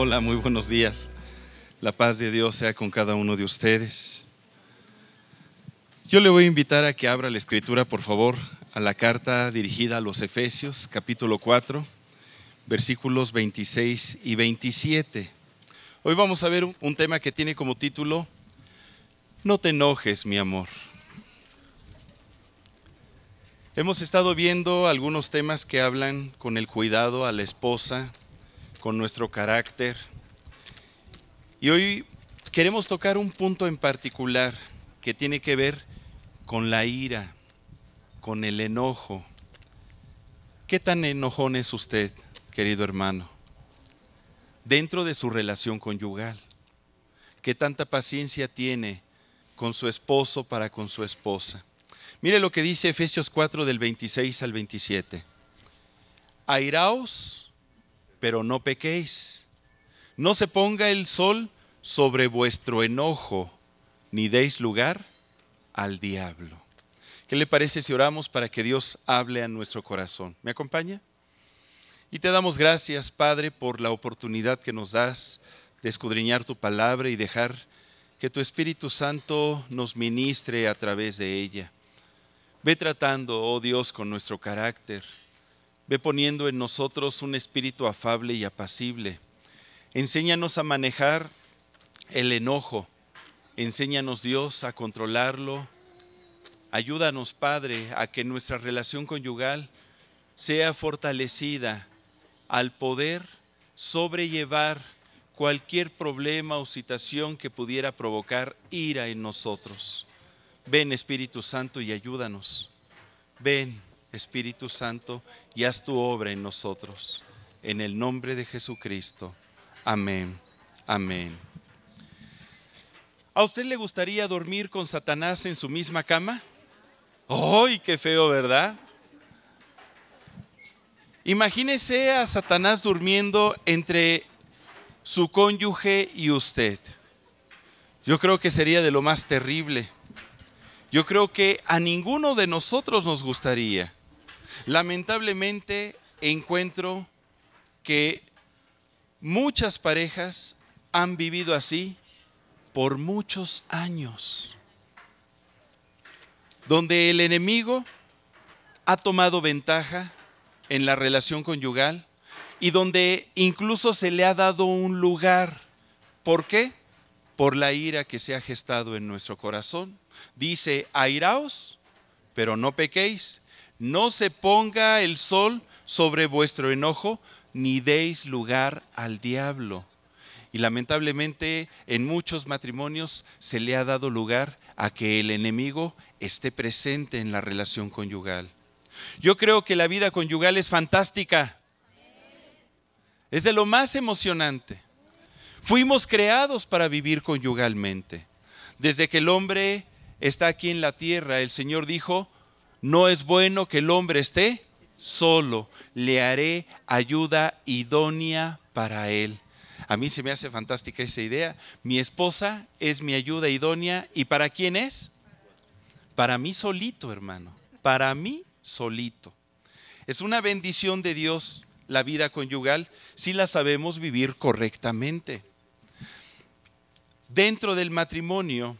Hola, muy buenos días. La paz de Dios sea con cada uno de ustedes. Yo le voy a invitar a que abra la escritura, por favor, a la carta dirigida a los Efesios, capítulo 4, versículos 26 y 27. Hoy vamos a ver un tema que tiene como título, No te enojes, mi amor. Hemos estado viendo algunos temas que hablan con el cuidado a la esposa, con nuestro carácter. Y hoy queremos tocar un punto en particular que tiene que ver con la ira, con el enojo. ¿Qué tan enojón es usted, querido hermano? Dentro de su relación conyugal. ¿Qué tanta paciencia tiene con su esposo para con su esposa? Mire lo que dice Efesios 4 del 26 al 27. Airaos pero no pequéis. No se ponga el sol sobre vuestro enojo, ni deis lugar al diablo. ¿Qué le parece si oramos para que Dios hable a nuestro corazón? ¿Me acompaña? Y te damos gracias, Padre, por la oportunidad que nos das de escudriñar tu palabra y dejar que tu Espíritu Santo nos ministre a través de ella. Ve tratando, oh Dios, con nuestro carácter, Ve poniendo en nosotros un espíritu afable y apacible. Enséñanos a manejar el enojo. Enséñanos Dios a controlarlo. Ayúdanos Padre a que nuestra relación conyugal sea fortalecida al poder sobrellevar cualquier problema o situación que pudiera provocar ira en nosotros. Ven Espíritu Santo y ayúdanos. Ven. Espíritu Santo, y haz tu obra en nosotros. En el nombre de Jesucristo. Amén. Amén. ¿A usted le gustaría dormir con Satanás en su misma cama? ¡Ay, qué feo, ¿verdad? Imagínese a Satanás durmiendo entre su cónyuge y usted. Yo creo que sería de lo más terrible. Yo creo que a ninguno de nosotros nos gustaría. Lamentablemente encuentro que muchas parejas han vivido así por muchos años, donde el enemigo ha tomado ventaja en la relación conyugal y donde incluso se le ha dado un lugar. ¿Por qué? Por la ira que se ha gestado en nuestro corazón. Dice, airaos, pero no pequéis. No se ponga el sol sobre vuestro enojo, ni deis lugar al diablo. Y lamentablemente en muchos matrimonios se le ha dado lugar a que el enemigo esté presente en la relación conyugal. Yo creo que la vida conyugal es fantástica. Es de lo más emocionante. Fuimos creados para vivir conyugalmente. Desde que el hombre está aquí en la tierra, el Señor dijo, no es bueno que el hombre esté solo, le haré ayuda idónea para él. A mí se me hace fantástica esa idea. Mi esposa es mi ayuda idónea. ¿Y para quién es? Para mí solito, hermano. Para mí solito. Es una bendición de Dios la vida conyugal si la sabemos vivir correctamente. Dentro del matrimonio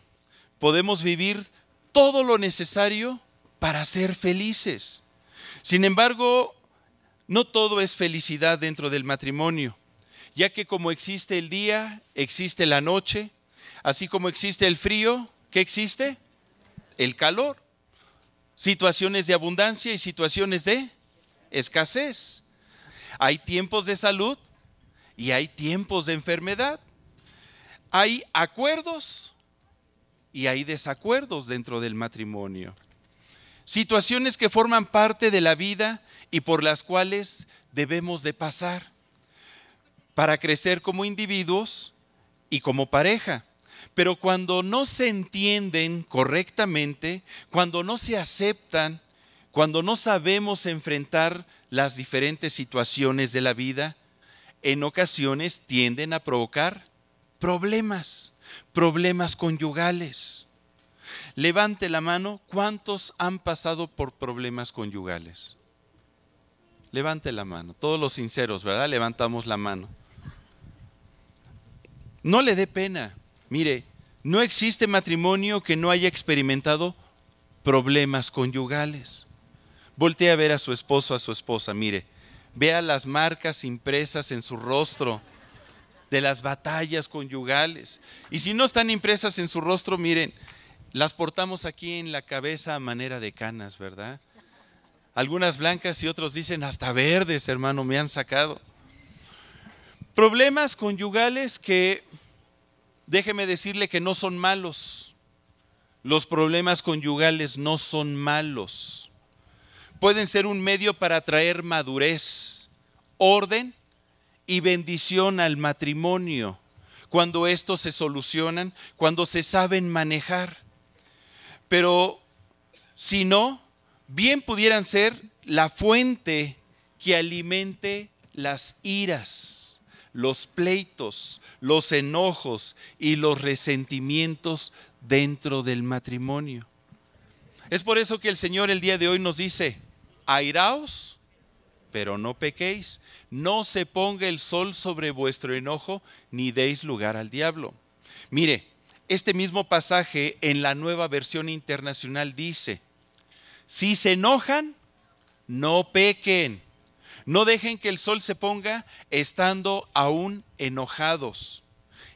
podemos vivir todo lo necesario para ser felices. Sin embargo, no todo es felicidad dentro del matrimonio, ya que como existe el día, existe la noche, así como existe el frío, ¿qué existe? El calor. Situaciones de abundancia y situaciones de escasez. Hay tiempos de salud y hay tiempos de enfermedad. Hay acuerdos y hay desacuerdos dentro del matrimonio situaciones que forman parte de la vida y por las cuales debemos de pasar para crecer como individuos y como pareja. Pero cuando no se entienden correctamente, cuando no se aceptan, cuando no sabemos enfrentar las diferentes situaciones de la vida, en ocasiones tienden a provocar problemas, problemas conyugales. Levante la mano, ¿cuántos han pasado por problemas conyugales? Levante la mano, todos los sinceros, ¿verdad? Levantamos la mano. No le dé pena. Mire, no existe matrimonio que no haya experimentado problemas conyugales. Voltea a ver a su esposo, a su esposa, mire, vea las marcas impresas en su rostro de las batallas conyugales. Y si no están impresas en su rostro, miren, las portamos aquí en la cabeza a manera de canas, ¿verdad? Algunas blancas y otros dicen hasta verdes, hermano, me han sacado. Problemas conyugales que, déjeme decirle que no son malos. Los problemas conyugales no son malos. Pueden ser un medio para traer madurez, orden y bendición al matrimonio cuando estos se solucionan, cuando se saben manejar pero si no, bien pudieran ser la fuente que alimente las iras, los pleitos, los enojos y los resentimientos dentro del matrimonio. Es por eso que el Señor el día de hoy nos dice, airaos, pero no pequéis, no se ponga el sol sobre vuestro enojo, ni deis lugar al diablo. Mire, este mismo pasaje en la nueva versión internacional dice, si se enojan, no pequen, no dejen que el sol se ponga estando aún enojados.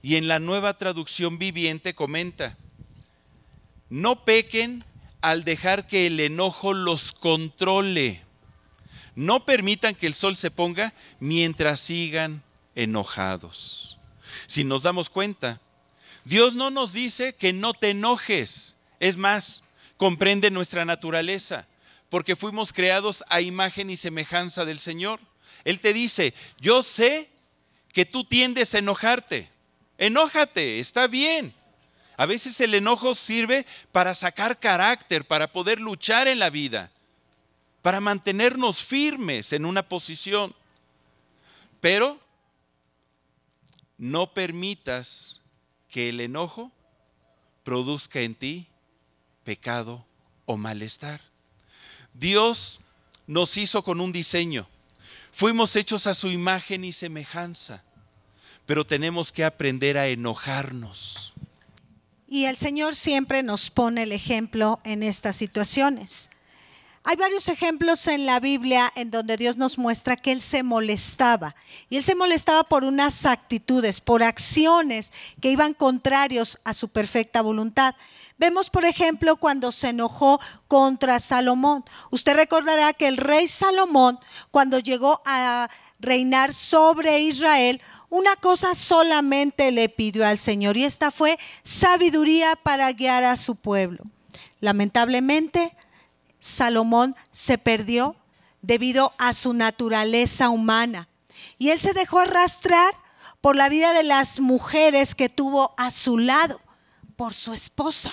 Y en la nueva traducción viviente comenta, no pequen al dejar que el enojo los controle. No permitan que el sol se ponga mientras sigan enojados. Si nos damos cuenta, Dios no nos dice que no te enojes. Es más, comprende nuestra naturaleza, porque fuimos creados a imagen y semejanza del Señor. Él te dice, yo sé que tú tiendes a enojarte. Enójate, está bien. A veces el enojo sirve para sacar carácter, para poder luchar en la vida, para mantenernos firmes en una posición. Pero no permitas que el enojo produzca en ti pecado o malestar. Dios nos hizo con un diseño. Fuimos hechos a su imagen y semejanza, pero tenemos que aprender a enojarnos. Y el Señor siempre nos pone el ejemplo en estas situaciones. Hay varios ejemplos en la Biblia en donde Dios nos muestra que Él se molestaba. Y Él se molestaba por unas actitudes, por acciones que iban contrarios a su perfecta voluntad. Vemos, por ejemplo, cuando se enojó contra Salomón. Usted recordará que el rey Salomón, cuando llegó a reinar sobre Israel, una cosa solamente le pidió al Señor y esta fue sabiduría para guiar a su pueblo. Lamentablemente, Salomón se perdió debido a su naturaleza humana. Y él se dejó arrastrar por la vida de las mujeres que tuvo a su lado, por su esposa.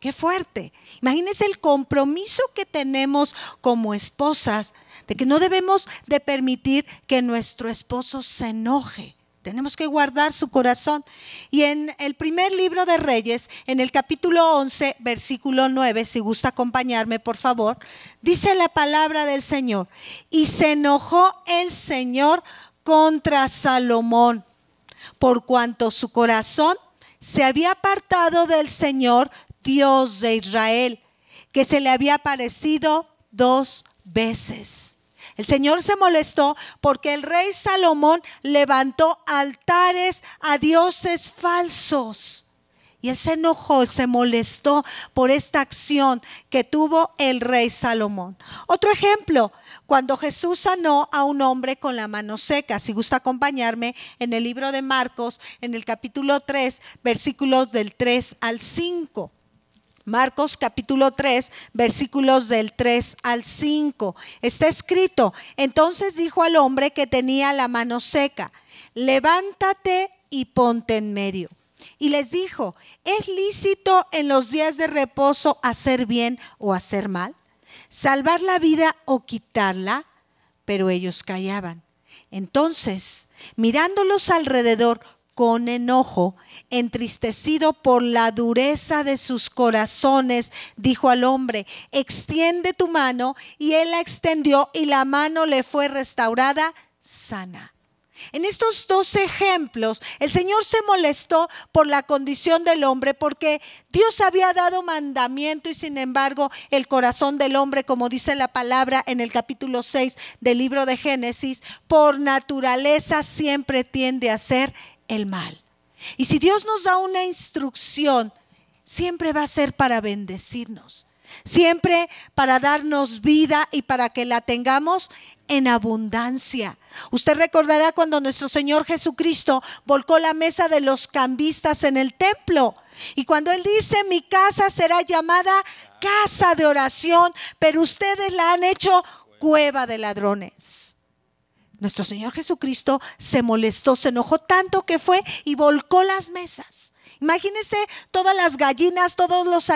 Qué fuerte. Imagínense el compromiso que tenemos como esposas, de que no debemos de permitir que nuestro esposo se enoje, tenemos que guardar su corazón. Y en el primer libro de Reyes, en el capítulo 11, versículo 9, si gusta acompañarme, por favor, dice la palabra del Señor. Y se enojó el Señor contra Salomón, por cuanto su corazón se había apartado del Señor, Dios de Israel, que se le había aparecido dos veces. El Señor se molestó porque el rey Salomón levantó altares a dioses falsos. Y él se enojó, se molestó por esta acción que tuvo el rey Salomón. Otro ejemplo, cuando Jesús sanó a un hombre con la mano seca. Si gusta acompañarme en el libro de Marcos, en el capítulo 3, versículos del 3 al 5. Marcos capítulo 3, versículos del 3 al 5. Está escrito, entonces dijo al hombre que tenía la mano seca, levántate y ponte en medio. Y les dijo, ¿es lícito en los días de reposo hacer bien o hacer mal? ¿Salvar la vida o quitarla? Pero ellos callaban. Entonces, mirándolos alrededor, con enojo, entristecido por la dureza de sus corazones, dijo al hombre, extiende tu mano, y él la extendió y la mano le fue restaurada sana. En estos dos ejemplos, el Señor se molestó por la condición del hombre, porque Dios había dado mandamiento y sin embargo el corazón del hombre, como dice la palabra en el capítulo 6 del libro de Génesis, por naturaleza siempre tiende a ser el mal. Y si Dios nos da una instrucción, siempre va a ser para bendecirnos, siempre para darnos vida y para que la tengamos en abundancia. Usted recordará cuando nuestro Señor Jesucristo volcó la mesa de los cambistas en el templo. Y cuando Él dice, mi casa será llamada casa de oración, pero ustedes la han hecho cueva de ladrones. Nuestro Señor Jesucristo se molestó, se enojó tanto que fue y volcó las mesas. Imagínense todas las gallinas, todos los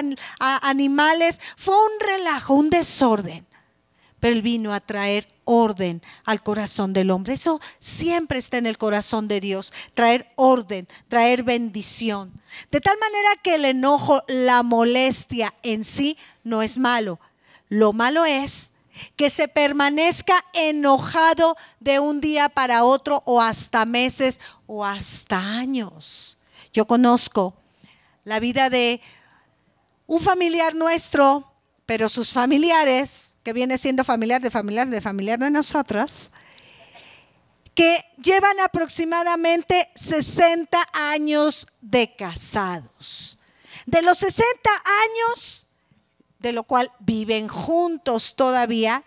animales. Fue un relajo, un desorden. Pero él vino a traer orden al corazón del hombre. Eso siempre está en el corazón de Dios. Traer orden, traer bendición. De tal manera que el enojo, la molestia en sí no es malo. Lo malo es que se permanezca enojado de un día para otro o hasta meses o hasta años. Yo conozco la vida de un familiar nuestro, pero sus familiares, que viene siendo familiar de familiar de familiar de nosotras, que llevan aproximadamente 60 años de casados. De los 60 años, de lo cual viven juntos todavía,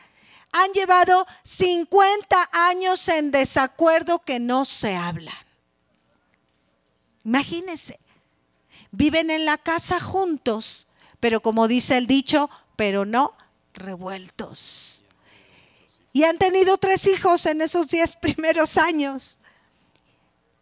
han llevado 50 años en desacuerdo que no se hablan. Imagínense, viven en la casa juntos, pero como dice el dicho, pero no revueltos. Y han tenido tres hijos en esos diez primeros años.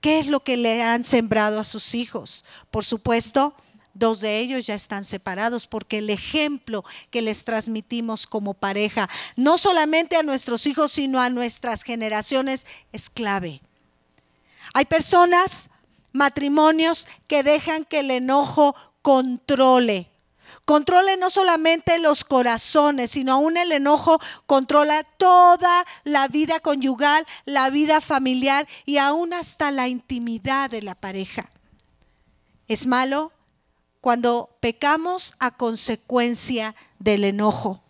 ¿Qué es lo que le han sembrado a sus hijos? Por supuesto, Dos de ellos ya están separados porque el ejemplo que les transmitimos como pareja, no solamente a nuestros hijos, sino a nuestras generaciones, es clave. Hay personas, matrimonios, que dejan que el enojo controle. Controle no solamente los corazones, sino aún el enojo controla toda la vida conyugal, la vida familiar y aún hasta la intimidad de la pareja. ¿Es malo? cuando pecamos a consecuencia del enojo.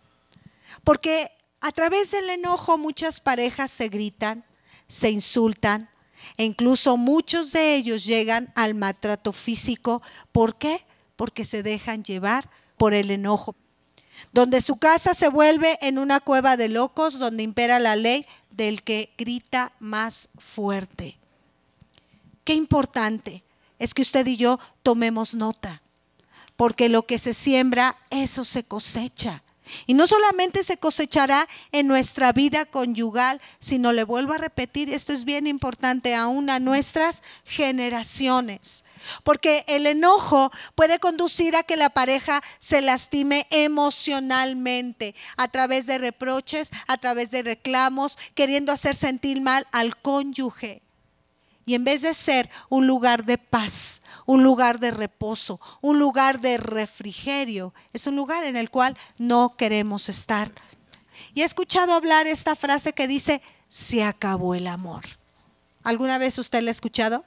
Porque a través del enojo muchas parejas se gritan, se insultan e incluso muchos de ellos llegan al maltrato físico. ¿Por qué? Porque se dejan llevar por el enojo. Donde su casa se vuelve en una cueva de locos donde impera la ley del que grita más fuerte. Qué importante es que usted y yo tomemos nota porque lo que se siembra, eso se cosecha. Y no solamente se cosechará en nuestra vida conyugal, sino le vuelvo a repetir, esto es bien importante aún a nuestras generaciones. Porque el enojo puede conducir a que la pareja se lastime emocionalmente a través de reproches, a través de reclamos, queriendo hacer sentir mal al cónyuge. Y en vez de ser un lugar de paz, un lugar de reposo, un lugar de refrigerio. Es un lugar en el cual no queremos estar. Y he escuchado hablar esta frase que dice, se acabó el amor. ¿Alguna vez usted la ha escuchado?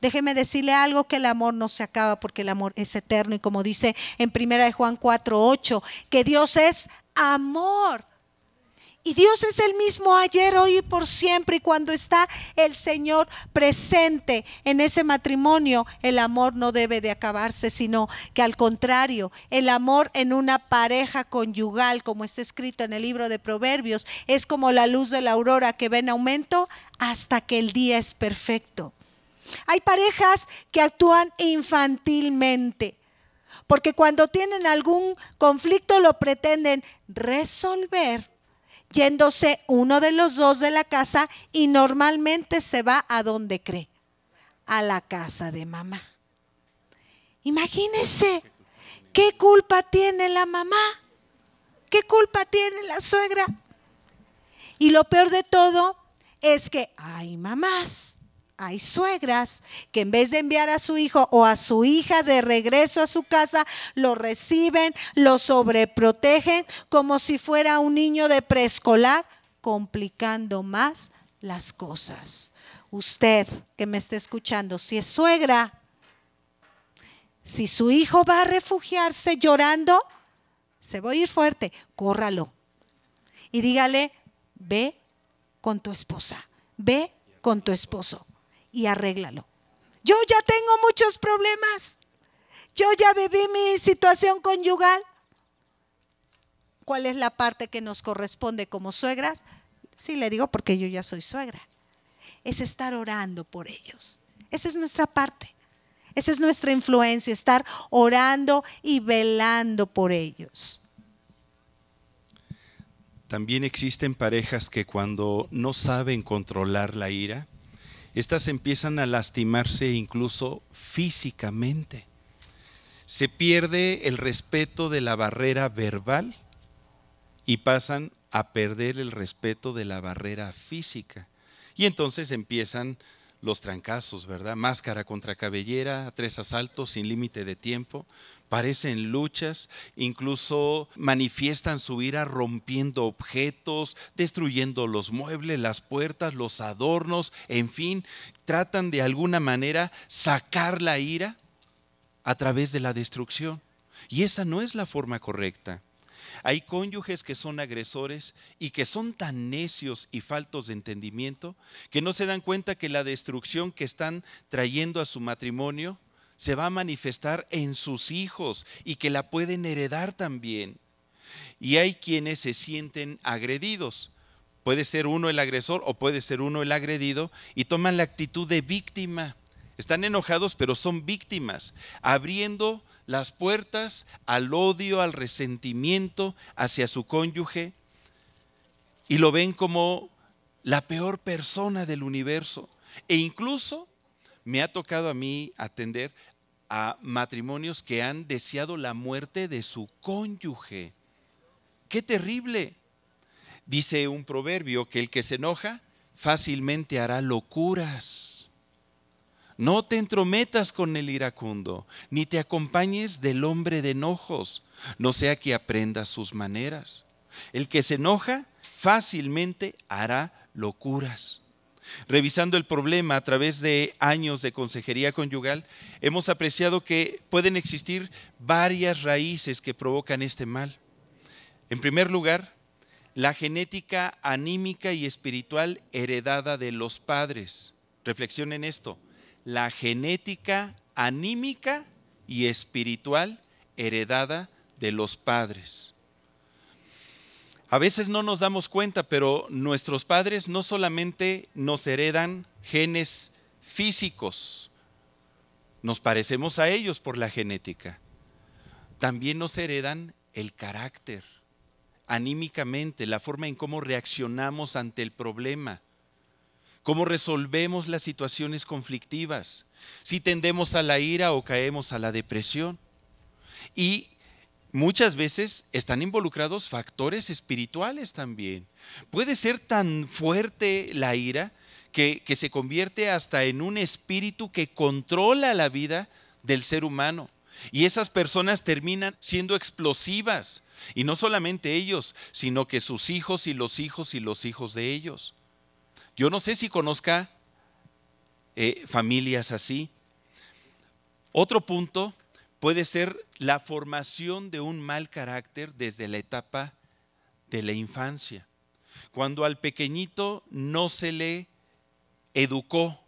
Déjeme decirle algo que el amor no se acaba porque el amor es eterno y como dice en primera de Juan 8, que Dios es amor. Y Dios es el mismo ayer, hoy y por siempre. Y cuando está el Señor presente en ese matrimonio, el amor no debe de acabarse, sino que al contrario, el amor en una pareja conyugal, como está escrito en el libro de Proverbios, es como la luz de la aurora que ve en aumento hasta que el día es perfecto. Hay parejas que actúan infantilmente, porque cuando tienen algún conflicto lo pretenden resolver yéndose uno de los dos de la casa y normalmente se va a donde cree, a la casa de mamá. Imagínense, ¿qué culpa tiene la mamá? ¿Qué culpa tiene la suegra? Y lo peor de todo es que hay mamás hay suegras que en vez de enviar a su hijo o a su hija de regreso a su casa, lo reciben, lo sobreprotegen como si fuera un niño de preescolar, complicando más las cosas. Usted que me está escuchando, si es suegra, si su hijo va a refugiarse llorando, se va a ir fuerte, córralo y dígale, ve con tu esposa, ve con tu esposo y arréglalo. Yo ya tengo muchos problemas. Yo ya viví mi situación conyugal. ¿Cuál es la parte que nos corresponde como suegras? Sí, le digo porque yo ya soy suegra. Es estar orando por ellos. Esa es nuestra parte. Esa es nuestra influencia, estar orando y velando por ellos. También existen parejas que cuando no saben controlar la ira, estas empiezan a lastimarse incluso físicamente. Se pierde el respeto de la barrera verbal y pasan a perder el respeto de la barrera física. Y entonces empiezan los trancazos, ¿verdad? Máscara contra cabellera, tres asaltos sin límite de tiempo, parecen luchas, incluso manifiestan su ira rompiendo objetos, destruyendo los muebles, las puertas, los adornos, en fin, tratan de alguna manera sacar la ira a través de la destrucción. Y esa no es la forma correcta. Hay cónyuges que son agresores y que son tan necios y faltos de entendimiento que no se dan cuenta que la destrucción que están trayendo a su matrimonio se va a manifestar en sus hijos y que la pueden heredar también. Y hay quienes se sienten agredidos. Puede ser uno el agresor o puede ser uno el agredido y toman la actitud de víctima. Están enojados pero son víctimas, abriendo las puertas al odio, al resentimiento hacia su cónyuge y lo ven como la peor persona del universo. E incluso me ha tocado a mí atender a matrimonios que han deseado la muerte de su cónyuge. ¡Qué terrible! Dice un proverbio que el que se enoja fácilmente hará locuras. No te entrometas con el iracundo, ni te acompañes del hombre de enojos, no sea que aprendas sus maneras. El que se enoja fácilmente hará locuras. Revisando el problema a través de años de consejería conyugal, hemos apreciado que pueden existir varias raíces que provocan este mal. En primer lugar, la genética anímica y espiritual heredada de los padres. Reflexionen esto, la genética anímica y espiritual heredada de los padres. A veces no nos damos cuenta, pero nuestros padres no solamente nos heredan genes físicos, nos parecemos a ellos por la genética, también nos heredan el carácter, anímicamente, la forma en cómo reaccionamos ante el problema, cómo resolvemos las situaciones conflictivas, si tendemos a la ira o caemos a la depresión. Y muchas veces están involucrados factores espirituales también. Puede ser tan fuerte la ira que, se convierte hasta en un espíritu que controla la vida del ser humano. Y esas personas terminan siendo explosivas. Y no solamente ellos, sino que sus hijos y los hijos y los hijos de ellos. Yo no sé si conozca eh, familias así. Otro punto puede ser la formación de un mal carácter desde la etapa de la infancia. Cuando al pequeñito no se le educó,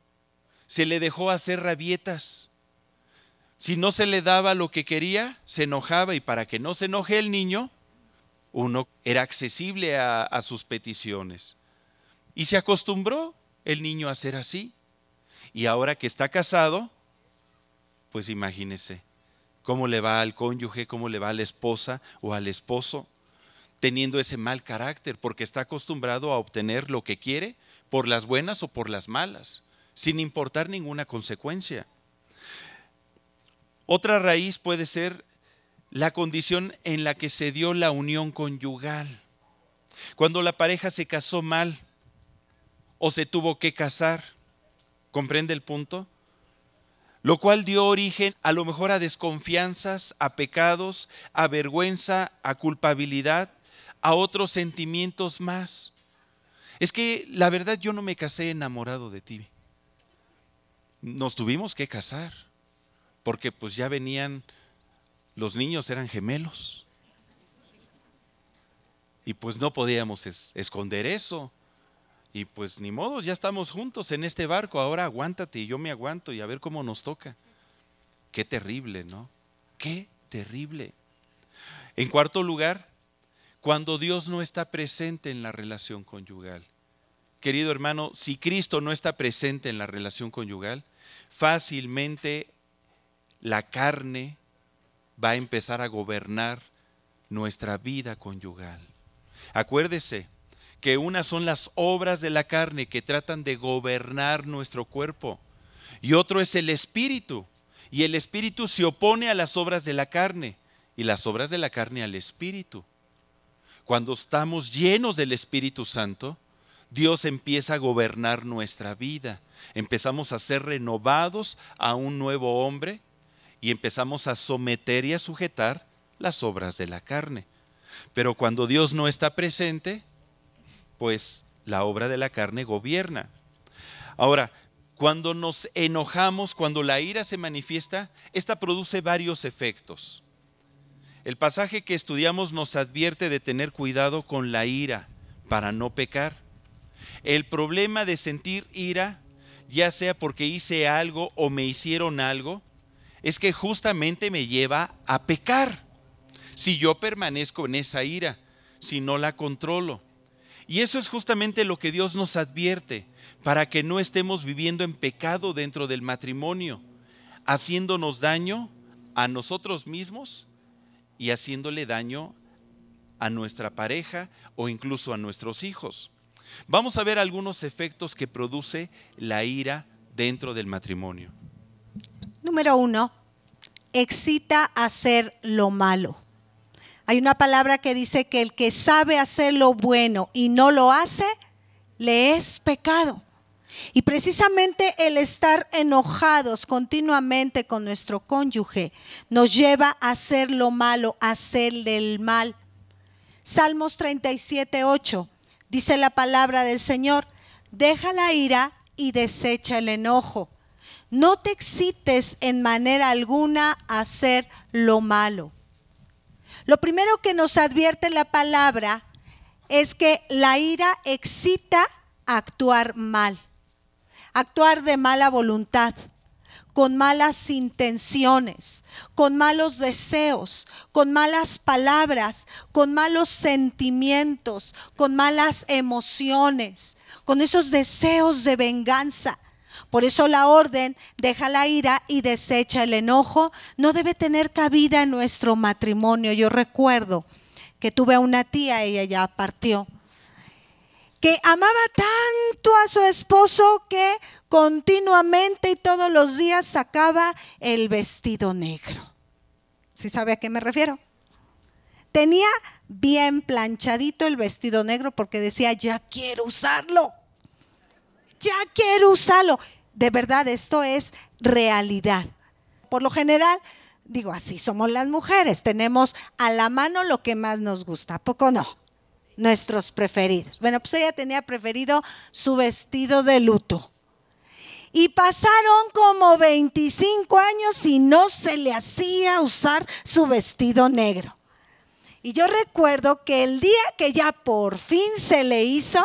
se le dejó hacer rabietas. Si no se le daba lo que quería, se enojaba y para que no se enoje el niño, uno era accesible a, sus peticiones. Y se acostumbró el niño a ser así. Y ahora que está casado, pues imagínese, cómo le va al cónyuge, cómo le va a la esposa o al esposo, teniendo ese mal carácter, porque está acostumbrado a obtener lo que quiere por las buenas o por las malas, sin importar ninguna consecuencia. Otra raíz puede ser la condición en la que se dio la unión conyugal. Cuando la pareja se casó mal o se tuvo que casar, ¿comprende el punto? lo cual dio origen a lo mejor a desconfianzas, a pecados, a vergüenza, a culpabilidad, a otros sentimientos más. Es que la verdad yo no me casé enamorado de ti. Nos tuvimos que casar, porque pues ya venían, los niños eran gemelos. Y pues no podíamos esconder eso. Y pues ni modos, ya estamos juntos en este barco, ahora aguántate y yo me aguanto y a ver cómo nos toca. Qué terrible, ¿no? Qué terrible. En cuarto lugar, cuando Dios no está presente en la relación conyugal. Querido hermano, si Cristo no está presente en la relación conyugal, fácilmente la carne va a empezar a gobernar nuestra vida conyugal. Acuérdese, que unas son las obras de la carne que tratan de gobernar nuestro cuerpo y otro es el espíritu. Y el espíritu se opone a las obras de la carne y las obras de la carne al espíritu. Cuando estamos llenos del Espíritu Santo, Dios empieza a gobernar nuestra vida. Empezamos a ser renovados a un nuevo hombre y empezamos a someter y a sujetar las obras de la carne. Pero cuando Dios no está presente, pues la obra de la carne gobierna. Ahora, cuando nos enojamos, cuando la ira se manifiesta, esta produce varios efectos. El pasaje que estudiamos nos advierte de tener cuidado con la ira para no pecar. El problema de sentir ira, ya sea porque hice algo o me hicieron algo, es que justamente me lleva a pecar. Si yo permanezco en esa ira, si no la controlo. Y eso es justamente lo que Dios nos advierte, para que no estemos viviendo en pecado dentro del matrimonio, haciéndonos daño a nosotros mismos y haciéndole daño a nuestra pareja o incluso a nuestros hijos. Vamos a ver algunos efectos que produce la ira dentro del matrimonio. Número uno, excita a hacer lo malo. Hay una palabra que dice que el que sabe hacer lo bueno y no lo hace, le es pecado. Y precisamente el estar enojados continuamente con nuestro cónyuge nos lleva a hacer lo malo, a hacerle el mal. Salmos 37, 8 dice la palabra del Señor, deja la ira y desecha el enojo. No te excites en manera alguna a hacer lo malo lo primero que nos advierte la palabra es que la ira excita actuar mal, actuar de mala voluntad, con malas intenciones, con malos deseos, con malas palabras, con malos sentimientos, con malas emociones, con esos deseos de venganza, por eso la orden, deja la ira y desecha el enojo, no debe tener cabida en nuestro matrimonio. Yo recuerdo que tuve a una tía, ella ya partió, que amaba tanto a su esposo que continuamente y todos los días sacaba el vestido negro. ¿Sí sabe a qué me refiero? Tenía bien planchadito el vestido negro porque decía, ya quiero usarlo, ya quiero usarlo. De verdad, esto es realidad. Por lo general, digo así, somos las mujeres, tenemos a la mano lo que más nos gusta, poco no? Nuestros preferidos. Bueno, pues ella tenía preferido su vestido de luto. Y pasaron como 25 años y no se le hacía usar su vestido negro. Y yo recuerdo que el día que ya por fin se le hizo,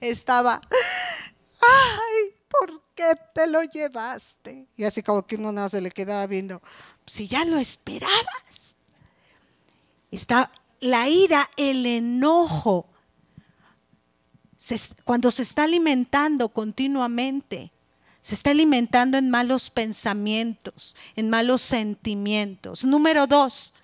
estaba, ay, ¿por te lo llevaste? Y así como que uno nada se le quedaba viendo, si ya lo esperabas. Está la ira, el enojo, cuando se está alimentando continuamente, se está alimentando en malos pensamientos, en malos sentimientos. Número dos,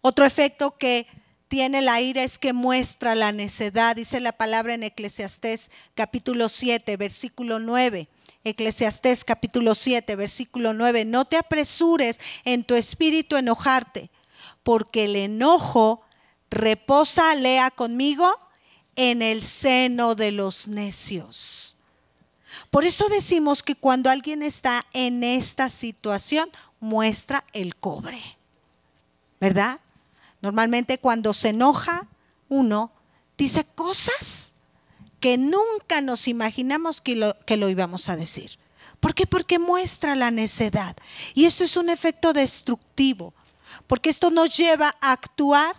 otro efecto que tiene la ira es que muestra la necedad, dice la palabra en Eclesiastés capítulo 7, versículo 9. Eclesiastés capítulo 7, versículo 9. No te apresures en tu espíritu enojarte, porque el enojo reposa, lea conmigo, en el seno de los necios. Por eso decimos que cuando alguien está en esta situación, muestra el cobre, ¿verdad? Normalmente cuando se enoja uno, dice cosas que nunca nos imaginamos que lo, íbamos a decir. ¿Por qué? Porque muestra la necedad. Y esto es un efecto destructivo, porque esto nos lleva a actuar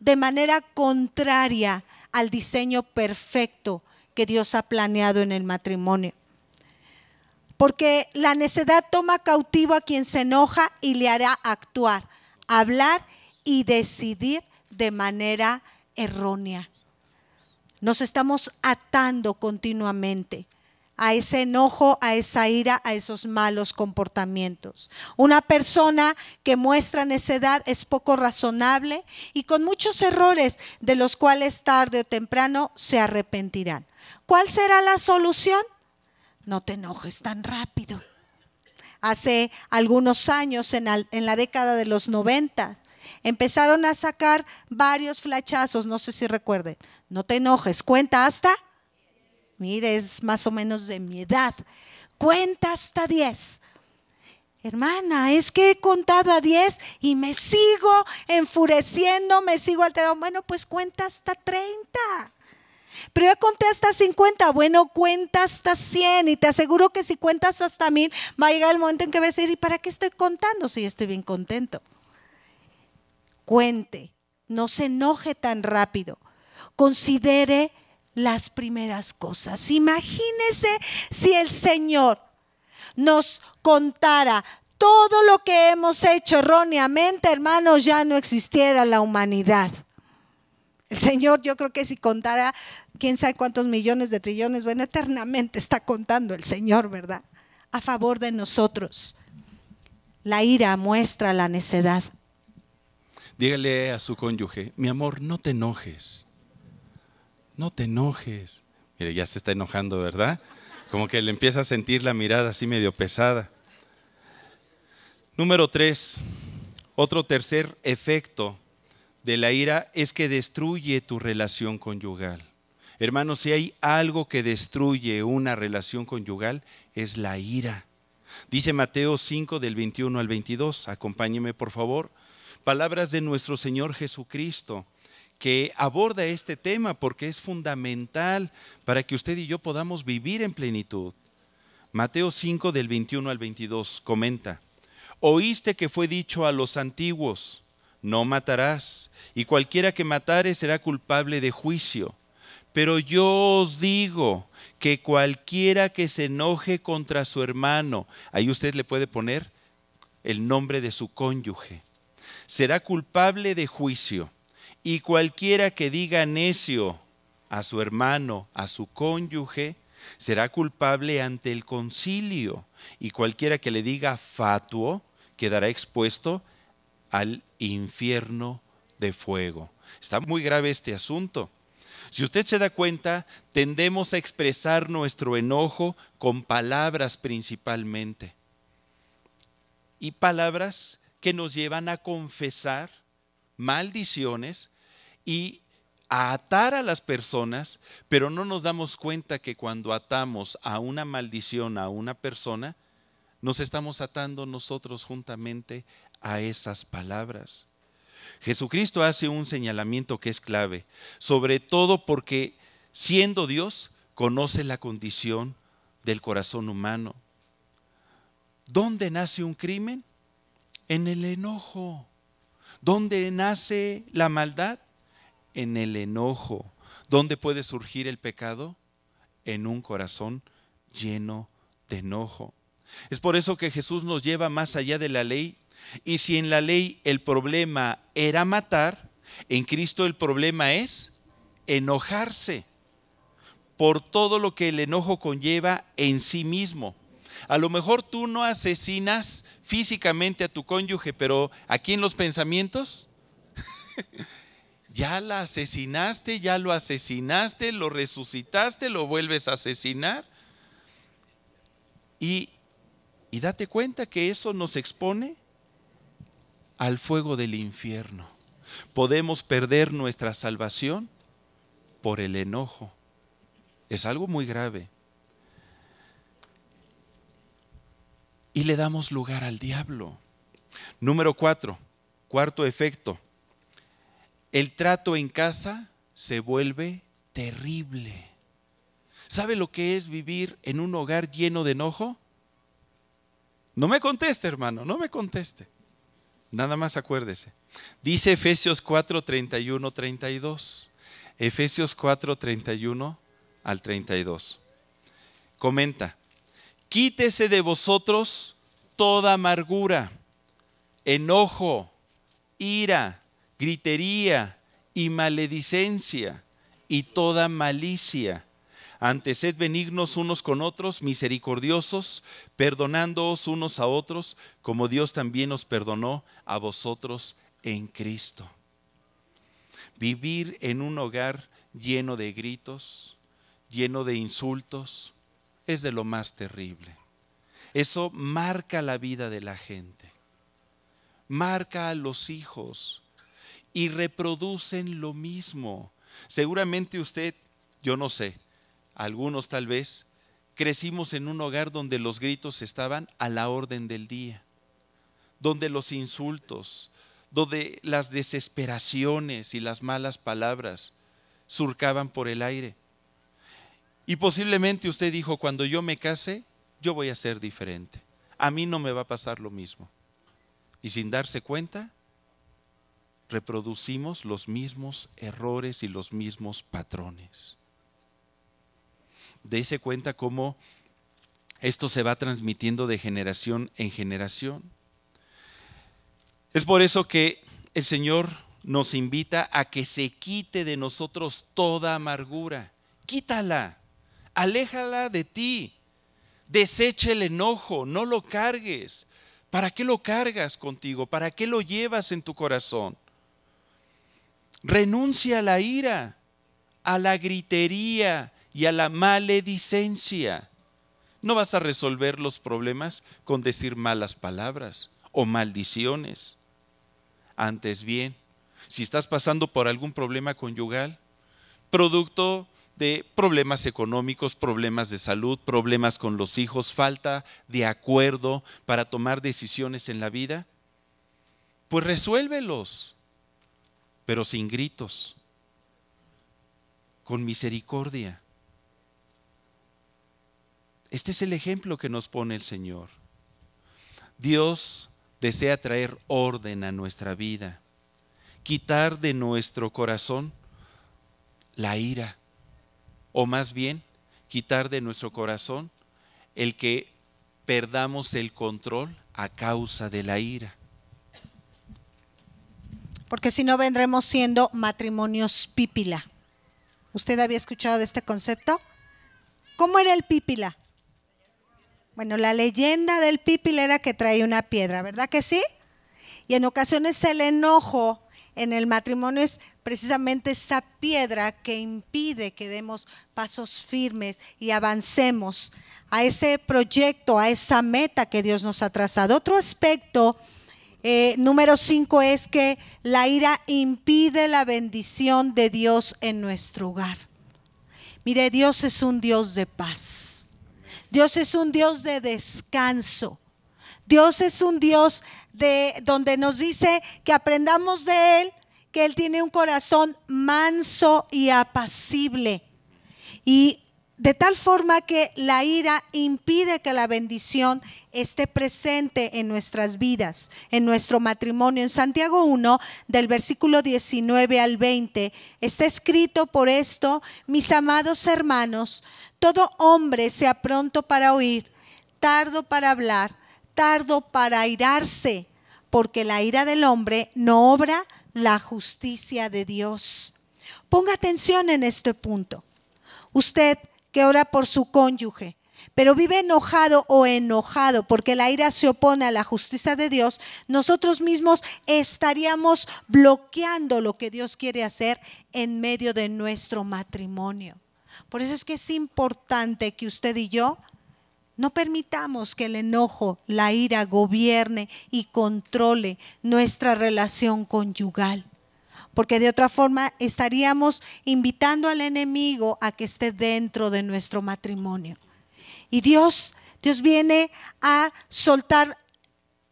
de manera contraria al diseño perfecto que Dios ha planeado en el matrimonio. Porque la necedad toma cautivo a quien se enoja y le hará actuar, hablar y y decidir de manera errónea. Nos estamos atando continuamente a ese enojo, a esa ira, a esos malos comportamientos. Una persona que muestra necedad es poco razonable y con muchos errores de los cuales tarde o temprano se arrepentirán. ¿Cuál será la solución? No te enojes tan rápido. Hace algunos años, en, la década de los 90, Empezaron a sacar varios flachazos, no sé si recuerden. No te enojes, cuenta hasta. Mire, es más o menos de mi edad. Cuenta hasta 10. Hermana, es que he contado a 10 y me sigo enfureciendo, me sigo alterando. Bueno, pues cuenta hasta 30. Pero yo conté hasta 50, bueno, cuenta hasta 100 y te aseguro que si cuentas hasta 1000 va a llegar el momento en que vas a decir, ¿y para qué estoy contando si estoy bien contento? cuente, no se enoje tan rápido, considere las primeras cosas. Imagínese si el Señor nos contara todo lo que hemos hecho erróneamente, hermanos, ya no existiera la humanidad. El Señor, yo creo que si contara quién sabe cuántos millones de trillones, bueno, eternamente está contando el Señor, ¿verdad? A favor de nosotros. La ira muestra la necedad. Dígale a su cónyuge, mi amor, no te enojes. No te enojes. Mire, ya se está enojando, ¿verdad? Como que le empieza a sentir la mirada así medio pesada. Número tres, otro tercer efecto de la ira es que destruye tu relación conyugal. Hermanos, si hay algo que destruye una relación conyugal, es la ira. Dice Mateo 5 del 21 al 22, acompáñeme por favor palabras de nuestro Señor Jesucristo que aborda este tema porque es fundamental para que usted y yo podamos vivir en plenitud. Mateo 5 del 21 al 22 comenta, oíste que fue dicho a los antiguos, no matarás, y cualquiera que matare será culpable de juicio. Pero yo os digo que cualquiera que se enoje contra su hermano, ahí usted le puede poner el nombre de su cónyuge, será culpable de juicio. Y cualquiera que diga necio a su hermano, a su cónyuge, será culpable ante el concilio. Y cualquiera que le diga fatuo, quedará expuesto al infierno de fuego. Está muy grave este asunto. Si usted se da cuenta, tendemos a expresar nuestro enojo con palabras principalmente. Y palabras que nos llevan a confesar maldiciones y a atar a las personas, pero no nos damos cuenta que cuando atamos a una maldición a una persona, nos estamos atando nosotros juntamente a esas palabras. Jesucristo hace un señalamiento que es clave, sobre todo porque siendo Dios conoce la condición del corazón humano. ¿Dónde nace un crimen? en el enojo. ¿Dónde nace la maldad? En el enojo. ¿Dónde puede surgir el pecado? En un corazón lleno de enojo. Es por eso que Jesús nos lleva más allá de la ley. Y si en la ley el problema era matar, en Cristo el problema es enojarse por todo lo que el enojo conlleva en sí mismo. A lo mejor tú no asesinas físicamente a tu cónyuge, pero aquí en los pensamientos, ya la asesinaste, ya lo asesinaste, lo resucitaste, lo vuelves a asesinar. Y, date cuenta que eso nos expone al fuego del infierno. Podemos perder nuestra salvación por el enojo. Es algo muy grave. y le damos lugar al diablo. Número cuatro, cuarto efecto. El trato en casa se vuelve terrible. ¿Sabe lo que es vivir en un hogar lleno de enojo? No me conteste, hermano, no me conteste. Nada más acuérdese. Dice Efesios 4, 31, 32. Efesios 4, 31 al 32. Comenta, quítese de vosotros toda amargura, enojo, ira, gritería y maledicencia y toda malicia. Antes sed benignos unos con otros, misericordiosos, perdonándoos unos a otros, como Dios también os perdonó a vosotros en Cristo. Vivir en un hogar lleno de gritos, lleno de insultos, es de lo más terrible. Eso marca la vida de la gente, marca a los hijos y reproducen lo mismo. Seguramente usted, yo no sé, algunos tal vez, crecimos en un hogar donde los gritos estaban a la orden del día, donde los insultos, donde las desesperaciones y las malas palabras surcaban por el aire. Y posiblemente usted dijo, cuando yo me case, yo voy a ser diferente. A mí no me va a pasar lo mismo. Y sin darse cuenta, reproducimos los mismos errores y los mismos patrones. Dese cuenta cómo esto se va transmitiendo de generación en generación. Es por eso que el Señor nos invita a que se quite de nosotros toda amargura. Quítala aléjala de ti. Desecha el enojo, no lo cargues. ¿Para qué lo cargas contigo? ¿Para qué lo llevas en tu corazón? Renuncia a la ira, a la gritería y a la maledicencia. No vas a resolver los problemas con decir malas palabras o maldiciones. Antes bien, si estás pasando por algún problema conyugal, producto problemas económicos, problemas de salud, problemas con los hijos, falta de acuerdo para tomar decisiones en la vida? Pues resuélvelos, pero sin gritos, con misericordia. Este es el ejemplo que nos pone el Señor. Dios desea traer orden a nuestra vida, quitar de nuestro corazón la ira, o más bien quitar de nuestro corazón el que perdamos el control a causa de la ira. Porque si no vendremos siendo matrimonios pípila. ¿Usted había escuchado de este concepto? ¿Cómo era el pípila? Bueno, la leyenda del pípila era que traía una piedra, ¿verdad que sí? Y en ocasiones el enojo en el matrimonio es precisamente esa piedra que impide que demos pasos firmes y avancemos a ese proyecto, a esa meta que Dios nos ha trazado. Otro aspecto, eh, número cinco, es que la ira impide la bendición de Dios en nuestro hogar. Mire, Dios es un Dios de paz. Dios es un Dios de descanso. Dios es un Dios de, donde nos dice que aprendamos de Él que Él tiene un corazón manso y apacible. Y de tal forma que la ira impide que la bendición esté presente en nuestras vidas, en nuestro matrimonio. En Santiago 1, del versículo 19 al 20, está escrito por esto, mis amados hermanos, todo hombre sea pronto para oír, tardo para hablar tardo para irarse, porque la ira del hombre no obra la justicia de Dios. Ponga atención en este punto. Usted que ora por su cónyuge, pero vive enojado o enojado porque la ira se opone a la justicia de Dios, nosotros mismos estaríamos bloqueando lo que Dios quiere hacer en medio de nuestro matrimonio. Por eso es que es importante que usted y yo no permitamos que el enojo, la ira gobierne y controle nuestra relación conyugal, porque de otra forma estaríamos invitando al enemigo a que esté dentro de nuestro matrimonio. Y Dios, Dios viene a soltar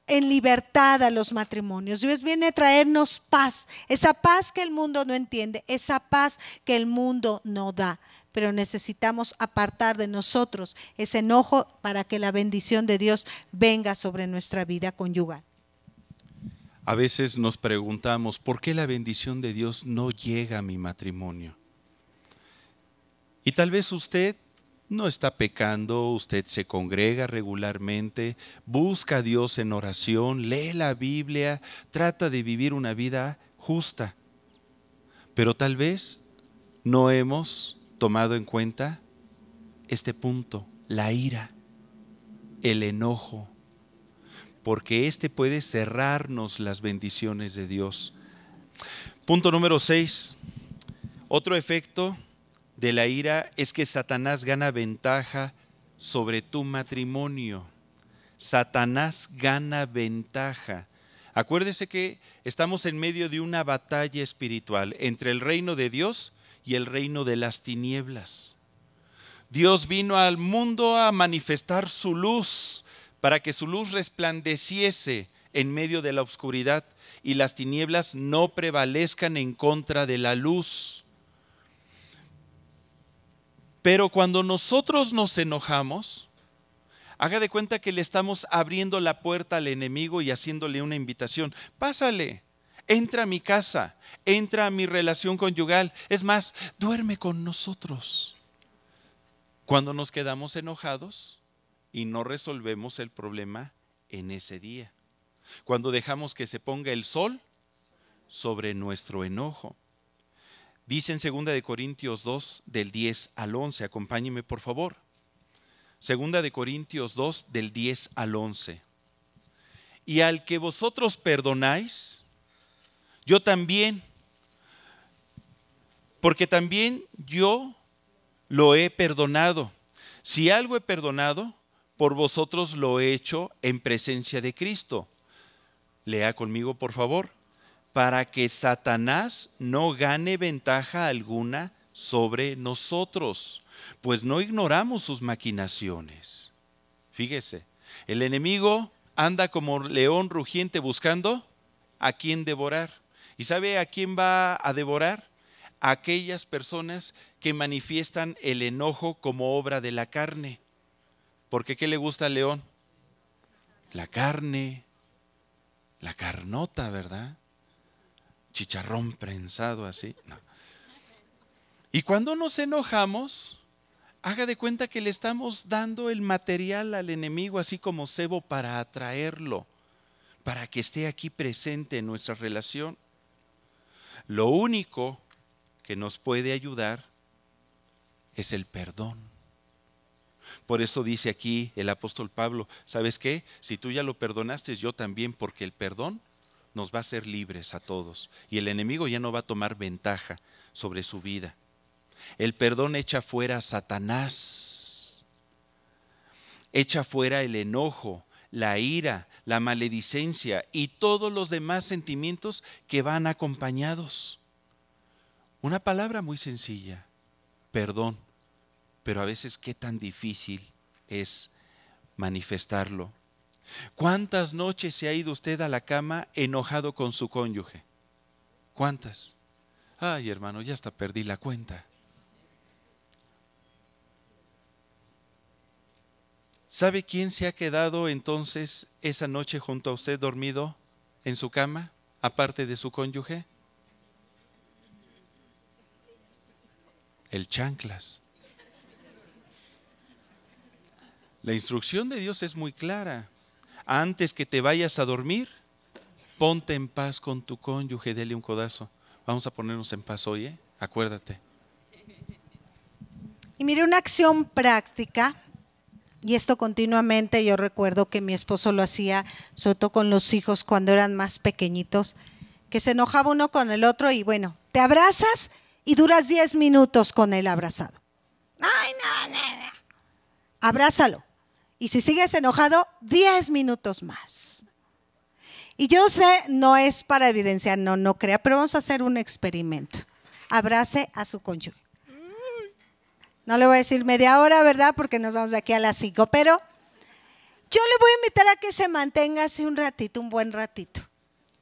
en libertad a los matrimonios. Dios viene a traernos paz, esa paz que el mundo no entiende, esa paz que el mundo no da pero necesitamos apartar de nosotros ese enojo para que la bendición de Dios venga sobre nuestra vida conyugal. A veces nos preguntamos, ¿por qué la bendición de Dios no llega a mi matrimonio? Y tal vez usted no está pecando, usted se congrega regularmente, busca a Dios en oración, lee la Biblia, trata de vivir una vida justa. Pero tal vez no hemos tomado en cuenta este punto, la ira, el enojo, porque este puede cerrarnos las bendiciones de Dios. Punto número 6. Otro efecto de la ira es que Satanás gana ventaja sobre tu matrimonio. Satanás gana ventaja. Acuérdese que estamos en medio de una batalla espiritual entre el reino de Dios y el reino de las tinieblas. Dios vino al mundo a manifestar su luz para que su luz resplandeciese en medio de la oscuridad y las tinieblas no prevalezcan en contra de la luz. Pero cuando nosotros nos enojamos, haga de cuenta que le estamos abriendo la puerta al enemigo y haciéndole una invitación. Pásale, entra a mi casa, entra a mi relación conyugal, es más, duerme con nosotros. Cuando nos quedamos enojados y no resolvemos el problema en ese día. Cuando dejamos que se ponga el sol sobre nuestro enojo. Dice en 2 de Corintios 2 del 10 al 11, acompáñeme por favor. Segunda de Corintios 2 del 10 al 11. Y al que vosotros perdonáis, yo también, porque también yo lo he perdonado. Si algo he perdonado, por vosotros lo he hecho en presencia de Cristo. Lea conmigo, por favor, para que Satanás no gane ventaja alguna sobre nosotros, pues no ignoramos sus maquinaciones. Fíjese, el enemigo anda como león rugiente buscando a quien devorar. ¿Y sabe a quién va a devorar? A aquellas personas que manifiestan el enojo como obra de la carne. Porque ¿qué le gusta al león? La carne, la carnota, ¿verdad? Chicharrón prensado así. Y cuando nos enojamos, haga de cuenta que le estamos dando el material al enemigo, así como cebo, para atraerlo, para que esté aquí presente en nuestra relación. Lo único que nos puede ayudar es el perdón. Por eso dice aquí el apóstol Pablo, ¿sabes qué? Si tú ya lo perdonaste, yo también, porque el perdón nos va a hacer libres a todos y el enemigo ya no va a tomar ventaja sobre su vida. El perdón echa fuera a Satanás, echa fuera el enojo, la ira, la maledicencia y todos los demás sentimientos que van acompañados. Una palabra muy sencilla, perdón, pero a veces qué tan difícil es manifestarlo. ¿Cuántas noches se ha ido usted a la cama enojado con su cónyuge? ¿Cuántas? Ay, hermano, ya hasta perdí la cuenta. ¿Sabe quién se ha quedado entonces esa noche junto a usted dormido en su cama, aparte de su cónyuge? El chanclas. La instrucción de Dios es muy clara. Antes que te vayas a dormir, ponte en paz con tu cónyuge, dele un codazo. Vamos a ponernos en paz hoy, ¿eh? acuérdate. Y mire, una acción práctica y esto continuamente, yo recuerdo que mi esposo lo hacía, sobre todo con los hijos cuando eran más pequeñitos, que se enojaba uno con el otro y bueno, te abrazas y duras 10 minutos con él abrazado. Ay, no, no, no. Abrázalo. Y si sigues enojado, 10 minutos más. Y yo sé, no es para evidenciar, no, no crea, pero vamos a hacer un experimento. Abrace a su cónyuge. No le voy a decir media hora, ¿verdad? Porque nos vamos de aquí a las cinco, pero yo le voy a invitar a que se mantenga así un ratito, un buen ratito,